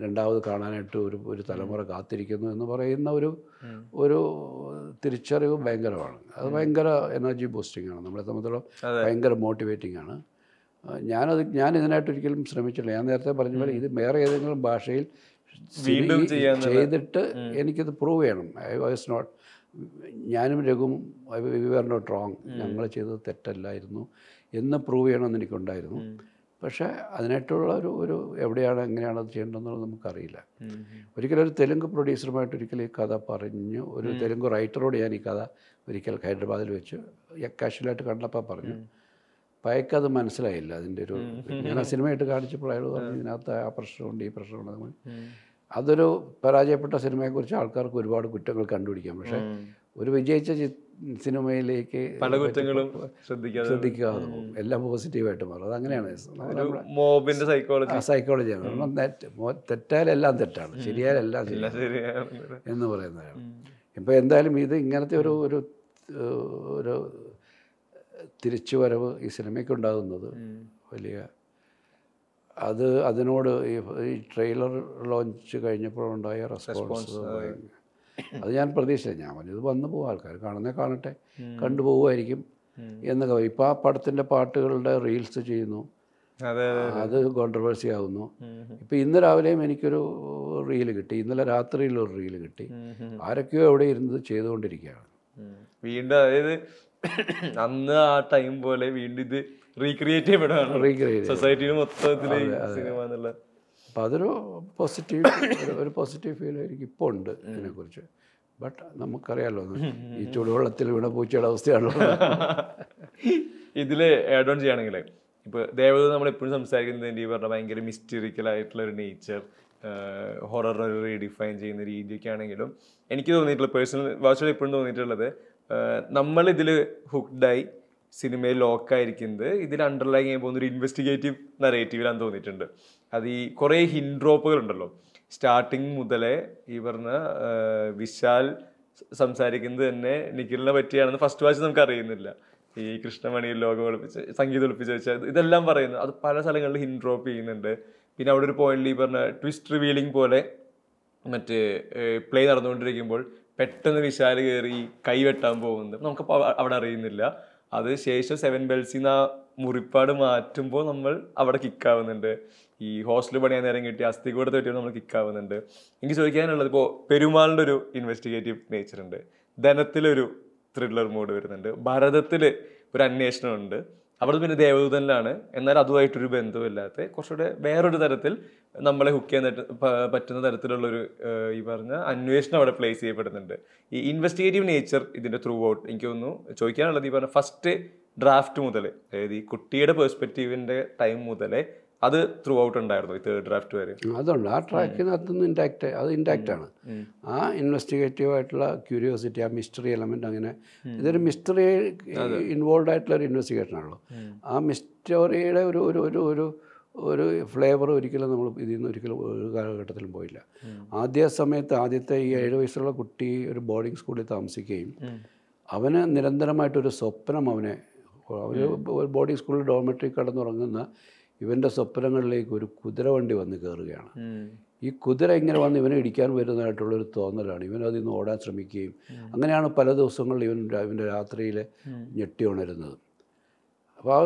രണ്ടാമത് കാണാനായിട്ട് ഒരു ഒരു തലമുറ കാത്തിരിക്കുന്നു എന്ന് പറയുന്ന ഒരു ഒരു തിരിച്ചറിവ് ഭയങ്കരമാണ് അത് ഭയങ്കര എനർജി ബൂസ്റ്റിംഗ് ആണ് നമ്മളെ സംബന്ധിച്ചിടത്തോളം ഭയങ്കര മോട്ടിവേറ്റിംഗ് ആണ് ഞാനത് ഞാൻ ഇതിനായിട്ട് ഒരിക്കലും ശ്രമിച്ചില്ല ഞാൻ നേരത്തെ പറഞ്ഞ പോലെ ഇത് വേറെ ഏതെങ്കിലും ഭാഷയിൽ ചെയ്തിട്ട് എനിക്കിത് പ്രൂവ് ചെയ്യണം ഐ വാസ് നോട്ട് ഞാനും രഘുവും വി ആർ നോട്ട് റോങ് ഞങ്ങൾ ചെയ്തത് തെറ്റല്ലായിരുന്നു എന്ന് പ്രൂവ് ചെയ്യണമെന്ന് എനിക്കുണ്ടായിരുന്നു പക്ഷേ അതിനായിട്ടുള്ള ഒരു ഒരു എവിടെയാണ് എങ്ങനെയാണ് അത് ചെയ്യേണ്ടതെന്നുള്ളത് നമുക്കറിയില്ല ഒരിക്കലും ഒരു തെലുങ്ക് പ്രൊഡ്യൂസറുമായിട്ട് ഒരിക്കലും ഈ കഥ പറഞ്ഞു ഒരു തെലുങ്ക് റൈറ്ററോട് ഞാൻ ഈ കഥ ഒരിക്കൽ ഹൈദരാബാദിൽ വെച്ച് കാഷ്വലായിട്ട് കണ്ടപ്പോൾ പറഞ്ഞു പയക്ക് അത് മനസ്സിലായില്ല അതിൻ്റെ ഒരു ഞാൻ ആ സിനിമയായിട്ട് കാണിച്ചപ്പോൾ അയാൾ പറഞ്ഞു ഇതിനകത്ത് ആ പ്രശ്നമുണ്ട് ഈ പ്രശ്നമുണ്ട് അതൊരു പരാജയപ്പെട്ട സിനിമയെക്കുറിച്ച് ആൾക്കാർക്ക് ഒരുപാട് കുറ്റങ്ങൾ കണ്ടുപിടിക്കാം പക്ഷേ ഒരു വിജയിച്ച സിനിമയിലേക്ക് പല കുറ്റങ്ങളും ശ്രദ്ധിക്കാതെ ശ്രദ്ധിക്കാതെ എല്ലാം പോസിറ്റീവായിട്ട് മാറും അതങ്ങനെയാണ് മോബിന്റെ സൈക്കോളജി സൈക്കോളജിയാണ് കാരണം തെറ്റാലെല്ലാം തെറ്റാണ് ശരിയാലെല്ലാം ശരിയാണ് എന്ന് പറയുന്നതാണ് ഇപ്പൊ എന്തായാലും ഇത് ഇങ്ങനത്തെ ഒരു ഒരു ഒരു തിരിച്ചുവരവ് ഈ സിനിമയ്ക്ക് ഉണ്ടാകുന്നത് വലിയ അത് അതിനോട് ഈ ട്രെയിലർ ലോഞ്ച് കഴിഞ്ഞപ്പോഴുണ്ടായ റെസ്പോൺസ് അത് ഞാൻ പ്രതീക്ഷിച്ചത് ഞാൻ പറഞ്ഞു ഇത് വന്നു പോകും ആൾക്കാർ കാണുന്നേ കാണട്ടെ കണ്ടുപോകുമായിരിക്കും എന്നൊക്കെ ഇപ്പം ആ പടത്തിൻ്റെ പാട്ടുകളുടെ റീൽസ് ചെയ്യുന്നു അത് കോൺട്രവേഴ്സി ആവുന്നു ഇപ്പം ഇന്ന് രാവിലെയും എനിക്കൊരു റീൽ കിട്ടി ഇന്നലെ രാത്രിയിൽ ഒരു റീൽ കിട്ടി ആരൊക്കെയോ എവിടെ ഇരുന്നത് ചെയ്തുകൊണ്ടിരിക്കുകയാണ് വീണ്ടും അതായത് അന്ന് ആ ടൈം പോലെ വീണ്ടും ഇത് റീക്രിയേറ്റ് ചെയ്യപ്പെടുകയാണ് സൊസൈറ്റിയിൽ മൊത്തത്തിൽ സിനിമ എന്നുള്ള അപ്പം അതൊരു പോസിറ്റീവ് ഒരു പോസിറ്റീവ് ഫീൽ എനിക്ക് ഇപ്പോൾ ഉണ്ട് ഇതിനെക്കുറിച്ച് ബട്ട് നമുക്കറിയാലോ ഈ ചൂടുവെള്ളത്തിൽ ഇവിടെ പൂച്ചയുടെ അവസ്ഥയാണല്ലോ ഇതിൽ ആഡ് ഓൺ ചെയ്യുകയാണെങ്കിൽ ഇപ്പോൾ ദേവത നമ്മൾ എപ്പോഴും സംസാരിക്കുന്നത് ഈ പറഞ്ഞ ഭയങ്കര മിസ്റ്റീരിക്കൽ ആയിട്ടുള്ള ഒരു നേച്ചർ ഹൊറർ റീഡിഫൈൻ ചെയ്യുന്ന രീതിയൊക്കെ ആണെങ്കിലും എനിക്ക് തോന്നിയിട്ടുള്ള പേഴ്സണൽ വാച്ചുകൾ എപ്പോഴും തോന്നിയിട്ടുള്ളത് നമ്മൾ ഇതിൽ ഹുക്ഡായി സിനിമയിൽ ലോക്കായിരിക്കുന്നത് ഇതിൽ അണ്ടർലൈൻ ചെയ്യാൻ പോകുന്ന ഒരു ഇൻവെസ്റ്റിഗേറ്റീവ് നറേറ്റീവിലാന്ന് തോന്നിയിട്ടുണ്ട് അത് ഈ കുറേ ഹിൻഡ്രോപ്പുകൾ ഉണ്ടല്ലോ സ്റ്റാർട്ടിങ് മുതലേ ഈ പറഞ്ഞ വിശാൽ സംസാരിക്കുന്നത് തന്നെ നിഖിലിനെ പറ്റിയാണെന്ന് ഫസ്റ്റ് വാച്ച് നമുക്ക് അറിയുന്നില്ല ഈ കൃഷ്ണമണി ലോകം ഒളിപ്പിച്ച് സംഗീതം ഒളിപ്പിച്ച് വെച്ചാൽ ഇതെല്ലാം പറയുന്നു അത് പല സ്ഥലങ്ങളിൽ ഹിൻഡ്രോപ്പ് ചെയ്യുന്നുണ്ട് പിന്നെ അവിടെ ഒരു പോയിന്റിൽ ഈ പറഞ്ഞ ട്വിസ്റ്റ് റിവീലിംഗ് പോലെ മറ്റേ പ്ലേ നടന്നുകൊണ്ടിരിക്കുമ്പോൾ പെട്ടെന്ന് വിശാൽ കയറി കൈവെട്ടാൻ പോകുന്നത് നമുക്ക് അവിടെ അറിയുന്നില്ല അത് ശേഷം സെവൻ ബെൽസിൽ നിന്ന് ആ മുറിപ്പാട് മാറ്റുമ്പോൾ നമ്മൾ അവിടെ കിക്കാവുന്നുണ്ട് ഈ ഹോസ്റ്റൽ പണിയാൻ നേരം കിട്ടി കൂടെ പറ്റിയ നമ്മൾ കിക്കാവുന്നുണ്ട് എനിക്ക് ചോദിക്കാനുള്ളത് ഇപ്പോൾ പെരുമാളിൻ്റെ ഒരു ഇൻവെസ്റ്റിഗേറ്റീവ് നേച്ചർ ഉണ്ട് ധനത്തിലൊരു ത്രില്ലർ മൂഡ് വരുന്നുണ്ട് ഭാരതത്തിൽ ഒരു അന്വേഷണമുണ്ട് അവിടെ പിന്നെ ദേവദൂതനിലാണ് എന്നാൽ അതുമായിട്ടൊരു ബന്ധമില്ലാത്ത കുറച്ചുകൂടെ വേറൊരു തരത്തിൽ നമ്മളെ ഹുക്ക് ചെയ്യാൻ പറ്റുന്ന തരത്തിലുള്ളൊരു ഈ പറഞ്ഞ അന്വേഷണം അവിടെ പ്ലേസ് ചെയ്യപ്പെടുന്നുണ്ട് ഈ ഇൻവെസ്റ്റിഗേറ്റീവ് നേച്ചർ ഇതിൻ്റെ ത്രൂ ഔട്ട് എനിക്ക് തോന്നുന്നു ചോദിക്കാനുള്ളത് ഈ പറഞ്ഞ ഫസ്റ്റ് ഡ്രാഫ്റ്റ് മുതൽ അതായത് ഈ കുട്ടിയുടെ പേഴ്സ്പെക്റ്റീവിൻ്റെ ടൈം മുതലേ അത് ത്രൂ ഔട്ട് ഉണ്ടായിരുന്നു തേർഡ് ഡ്രാഫ്റ്റ് വരെ അതുണ്ട് ആ ട്രാക്കിനകത്ത് നിന്ന് ഇൻഡാക്റ്റ് അത് ഇൻഡാക്റ്റ് ആണ് ആ ഇൻവെസ്റ്റിഗേറ്റീവ് ആയിട്ടുള്ള ക്യൂരിയോസിറ്റി ആ മിസ്റ്ററി എലമെൻ്റ് അങ്ങനെ ഇതൊരു മിസ്റ്ററി ഇൻവോൾവ് ആയിട്ടുള്ള ഒരു ഇൻവെസ്റ്റിഗേഷൻ ആണല്ലോ ആ മിസ്റ്ററിയുടെ ഒരു ഒരു ഒരു ഒരു ഒരു ഫ്ലേവർ ഒരിക്കലും നമ്മൾ ഇതിൽ നിന്ന് ഒരിക്കലും ഒരു കാലഘട്ടത്തിലും പോയില്ല ആദ്യ സമയത്ത് ആദ്യത്തെ ഈ ഏഴ് വയസ്സുള്ള കുട്ടി ഒരു ബോർഡിംഗ് സ്കൂളിൽ താമസിക്കുകയും അവന് നിരന്തരമായിട്ടൊരു സ്വപ്നം അവനെ അവന് ബോർഡിംഗ് സ്കൂളിൽ ഡോർമെട്രി കടന്നുറങ്ങുന്ന ഇവൻ്റെ സ്വപ്നങ്ങളിലേക്ക് ഒരു കുതിര വണ്ടി വന്ന് കയറുകയാണ് ഈ കുതിര ഇങ്ങനെ വന്ന് ഇവനെ ഇടിക്കാൻ വരുന്നതായിട്ടുള്ളൊരു തോന്നലാണ് ഇവൻ അതിൽ നിന്ന് ഓടാൻ ശ്രമിക്കുകയും അങ്ങനെയാണ് പല ദിവസങ്ങളിൽ ഇവൻ ഇവൻ്റെ രാത്രിയിൽ ഞെട്ടി ഉണരുന്നത് അപ്പോൾ ആ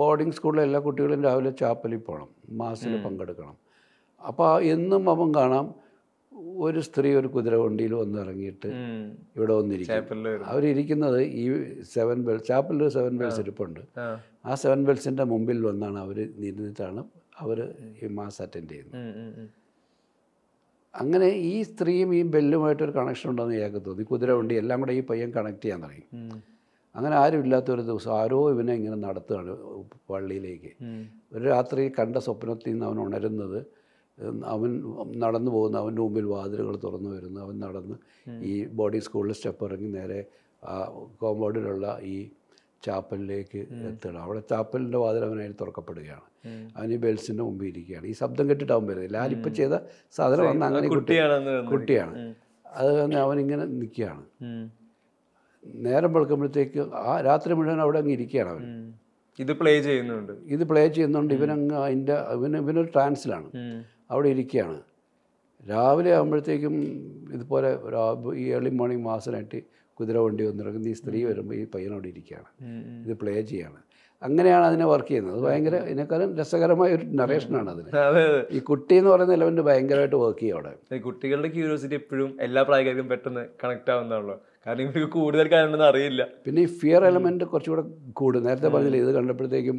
ബോർഡിംഗ് സ്കൂളിലെ എല്ലാ കുട്ടികളും രാവിലെ ചാപ്പലിൽ പോകണം മാസിൽ പങ്കെടുക്കണം അപ്പോൾ എന്നും അവൻ കാണാം ഒരു സ്ത്രീ ഒരു കുതിരവണ്ടിയിൽ വന്ന് ഇറങ്ങിയിട്ട് ഇവിടെ വന്നിരിക്കും അവരിയ്ക്കുന്നത് ഈ സെവൻ ബെൽ ചാപ്പലിൽ സെവൻ ബെൽസ് ഇരിപ്പുണ്ട് ആ സെവൻ ബെൽസിന്റെ മുമ്പിൽ വന്നാണ് അവർ നിന്നിട്ടാണ് അവർ ഈ മാസ് അറ്റൻഡ് ചെയ്യുന്നത് അങ്ങനെ ഈ സ്ത്രീയും ഈ ബെല്ലുമായിട്ടൊരു കണക്ഷൻ ഉണ്ടെന്ന് ഇയാൾക്ക് തോന്നി കുതിരവണ്ടി എല്ലാം കൂടെ ഈ പയ്യൻ കണക്ട് ചെയ്യാൻ തുടങ്ങി അങ്ങനെ ആരും ഇല്ലാത്ത ഒരു ദിവസം ആരോ ഇവനെ ഇങ്ങനെ നടത്തുകയാണ് പള്ളിയിലേക്ക് ഒരു രാത്രി കണ്ട സ്വപ്നത്തിൽ നിന്ന് അവൻ ഉണരുന്നത് അവൻ നടന്നു പോകുന്ന അവൻ്റെ മുമ്പിൽ വാതിലുകൾ തുറന്നു വരുന്നു അവൻ നടന്ന് ഈ ബോഡി സ്കൂളിൽ സ്റ്റെപ്പ് ഇറങ്ങി നേരെ ആ കോമ്പൗണ്ടിലുള്ള ഈ ചാപ്പലിലേക്ക് എത്തുകയാണ് അവിടെ ചാപ്പലിൻ്റെ വാതിൽ അവനായി തുറക്കപ്പെടുകയാണ് അവൻ ഈ ബെൽസിൻ്റെ മുമ്പിൽ ഇരിക്കുകയാണ് ഈ ശബ്ദം കേട്ടിട്ട് അവൻ വരുന്നത് ലാലിപ്പം ചെയ്ത സാധനം വന്ന് അങ്ങനെ കുട്ടിയാണ് അത് തന്നെ അവനിങ്ങനെ നിൽക്കുകയാണ് നേരം വെളുക്കുമ്പോഴത്തേക്ക് ആ രാത്രി മുഴുവൻ അവിടെ അങ്ങ് ഇരിക്കുകയാണ് അവൻ ഇത് പ്ലേ ചെയ്യുന്നുണ്ട് ഇത് പ്ലേ ചെയ്യുന്നുണ്ട് ഇവനങ്ങ് അതിൻ്റെ ഇവന് ഇവനൊരു ട്രാൻസിലാണ് അവിടെ ഇരിക്കുകയാണ് രാവിലെ ആകുമ്പോഴത്തേക്കും ഇതുപോലെ ഈ ഏർലി മോർണിംഗ് മാസനായിട്ട് കുതിര വണ്ടി വന്നിറങ്ങുന്ന ഈ സ്ത്രീ വരുമ്പോൾ ഈ പയ്യൻ അവിടെ ഇരിക്കുകയാണ് ഇത് പ്ലേ ചെയ്യാണ് അങ്ങനെയാണ് അതിനെ വർക്ക് ചെയ്യുന്നത് അത് ഭയങ്കര ഇതിനേക്കാളും രസകരമായ ഒരു നറേഷനാണ് അതിന് ഈ കുട്ടി എന്ന് പറയുന്ന ഇലവൻ്റ് ഭയങ്കരമായിട്ട് വർക്ക് ചെയ്യും അവിടെ കുട്ടികളുടെ ക്യൂരിയോസിറ്റി എപ്പോഴും എല്ലാ പ്രായക്കാർക്കും പെട്ടെന്ന് കണക്ട് ആവുന്നതാണല്ലോ കാരണം ഇവർക്ക് കൂടുതൽ കാര്യങ്ങളൊന്നും അറിയില്ല പിന്നെ ഈ ഫിയർ എലമെൻറ്റ് കുറച്ചുകൂടെ കൂടും നേരത്തെ പറഞ്ഞില്ല ഇത് കണ്ടപ്പോഴത്തേക്കും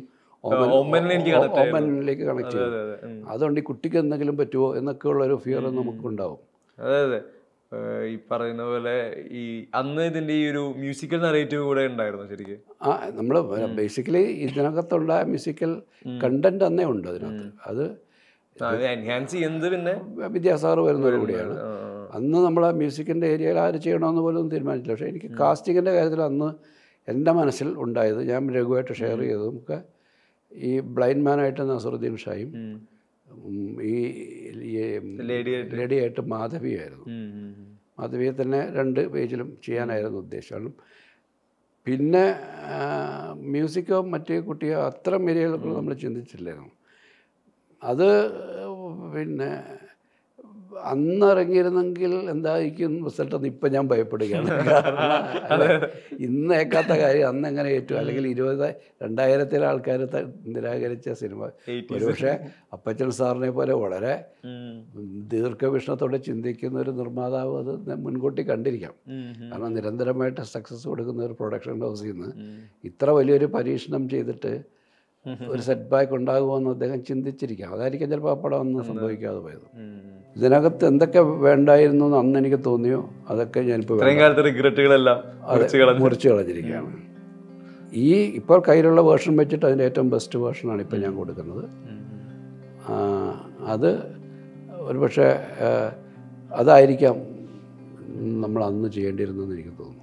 ഓമനിലേക്ക് കണക്ട് ചെയ്യും അതുകൊണ്ട് ഈ കുട്ടിക്ക് എന്തെങ്കിലും പറ്റുമോ എന്നൊക്കെ ഉള്ള ഒരു ഫിയർ നമുക്കുണ്ടാവും അതെ അതെ ഈ പറയുന്ന പോലെ ഈ അന്ന് ഇതിന്റെ ഈ ഒരു മ്യൂസിക്കൽ നറേറ്റീവ് കൂടെ ഉണ്ടായിരുന്നു ശരിക്കും ആ നമ്മൾ ബേസിക്കലി ഇതിനകത്തുള്ള മ്യൂസിക്കൽ കണ്ടന്റ് അന്നേ ഉണ്ട് അതിനകത്ത് അത് എൻഹാൻസ് ചെയ്യുന്നത് പിന്നെ വിദ്യാസാറ് വരുന്നവരും കൂടിയാണ് അന്ന് നമ്മൾ മ്യൂസിക്കിൻ്റെ ഏരിയയിൽ ആര് ചെയ്യണമെന്ന് പോലും തീരുമാനിച്ചില്ല പക്ഷേ എനിക്ക് കാസ്റ്റിങ്ങിൻ്റെ കാര്യത്തിൽ അന്ന് എൻ്റെ മനസ്സിൽ ഉണ്ടായത് ഞാൻ രഘുവായിട്ട് ഷെയർ ചെയ്തതും ഒക്കെ ഈ ബ്ലൈൻഡ് മാനായിട്ട് നസറുദ്ദീൻ ഷായും ഈ ലേഡിയായിട്ട് മാധവിയായിരുന്നു മാധവിയെ തന്നെ രണ്ട് പേജിലും ചെയ്യാനായിരുന്നു ഉദ്ദേശം പിന്നെ മ്യൂസിക്കോ മറ്റേ കുട്ടിയോ അത്ര മെരികൾക്കുള്ള നമ്മൾ ചിന്തിച്ചില്ലായിരുന്നു അത് പിന്നെ അന്ന് ഇറങ്ങിയിരുന്നെങ്കിൽ എന്തായിരിക്കും റിസൾട്ട് എന്ന് ഇപ്പം ഞാൻ ഭയപ്പെടുകയാണ് ഇന്നേക്കാത്ത കാര്യം അന്ന് എങ്ങനെ ഏറ്റവും അല്ലെങ്കിൽ ഇരുപത് രണ്ടായിരത്തിലെ ആൾക്കാരെ നിരാകരിച്ച സിനിമ ഒരുപക്ഷെ അപ്പച്ചൻ സാറിനെ പോലെ വളരെ ദീർഘവീക്ഷണത്തോടെ ചിന്തിക്കുന്ന ഒരു നിർമ്മാതാവ് അത് മുൻകൂട്ടി കണ്ടിരിക്കാം കാരണം നിരന്തരമായിട്ട് സക്സസ് കൊടുക്കുന്ന ഒരു പ്രൊഡക്ഷൻ ഹൗസിൽ നിന്ന് ഇത്ര വലിയൊരു പരീക്ഷണം ചെയ്തിട്ട് ഒരു സെറ്റ് ബാക്ക് എന്ന് അദ്ദേഹം ചിന്തിച്ചിരിക്കാം അതായിരിക്കും ചിലപ്പോൾ അപ്പടം ഒന്നും സംഭവിക്കാതെ പോയത് ഇതിനകത്ത് എന്തൊക്കെ വേണ്ടായിരുന്നു എന്ന് അന്ന് എനിക്ക് തോന്നിയോ അതൊക്കെ ഞാനിപ്പോൾ റിഗ്രറ്റുകളെല്ലാം കളഞ്ഞിരിക്കുകയാണ് ഈ ഇപ്പോൾ കയ്യിലുള്ള വേർഷൻ വെച്ചിട്ട് അതിൻ്റെ ഏറ്റവും ബെസ്റ്റ് വേർഷനാണ് ഇപ്പോൾ ഞാൻ കൊടുക്കുന്നത് അത് ഒരു പക്ഷേ അതായിരിക്കാം നമ്മൾ അന്ന് ചെയ്യേണ്ടിയിരുന്നെന്ന് എനിക്ക് തോന്നുന്നു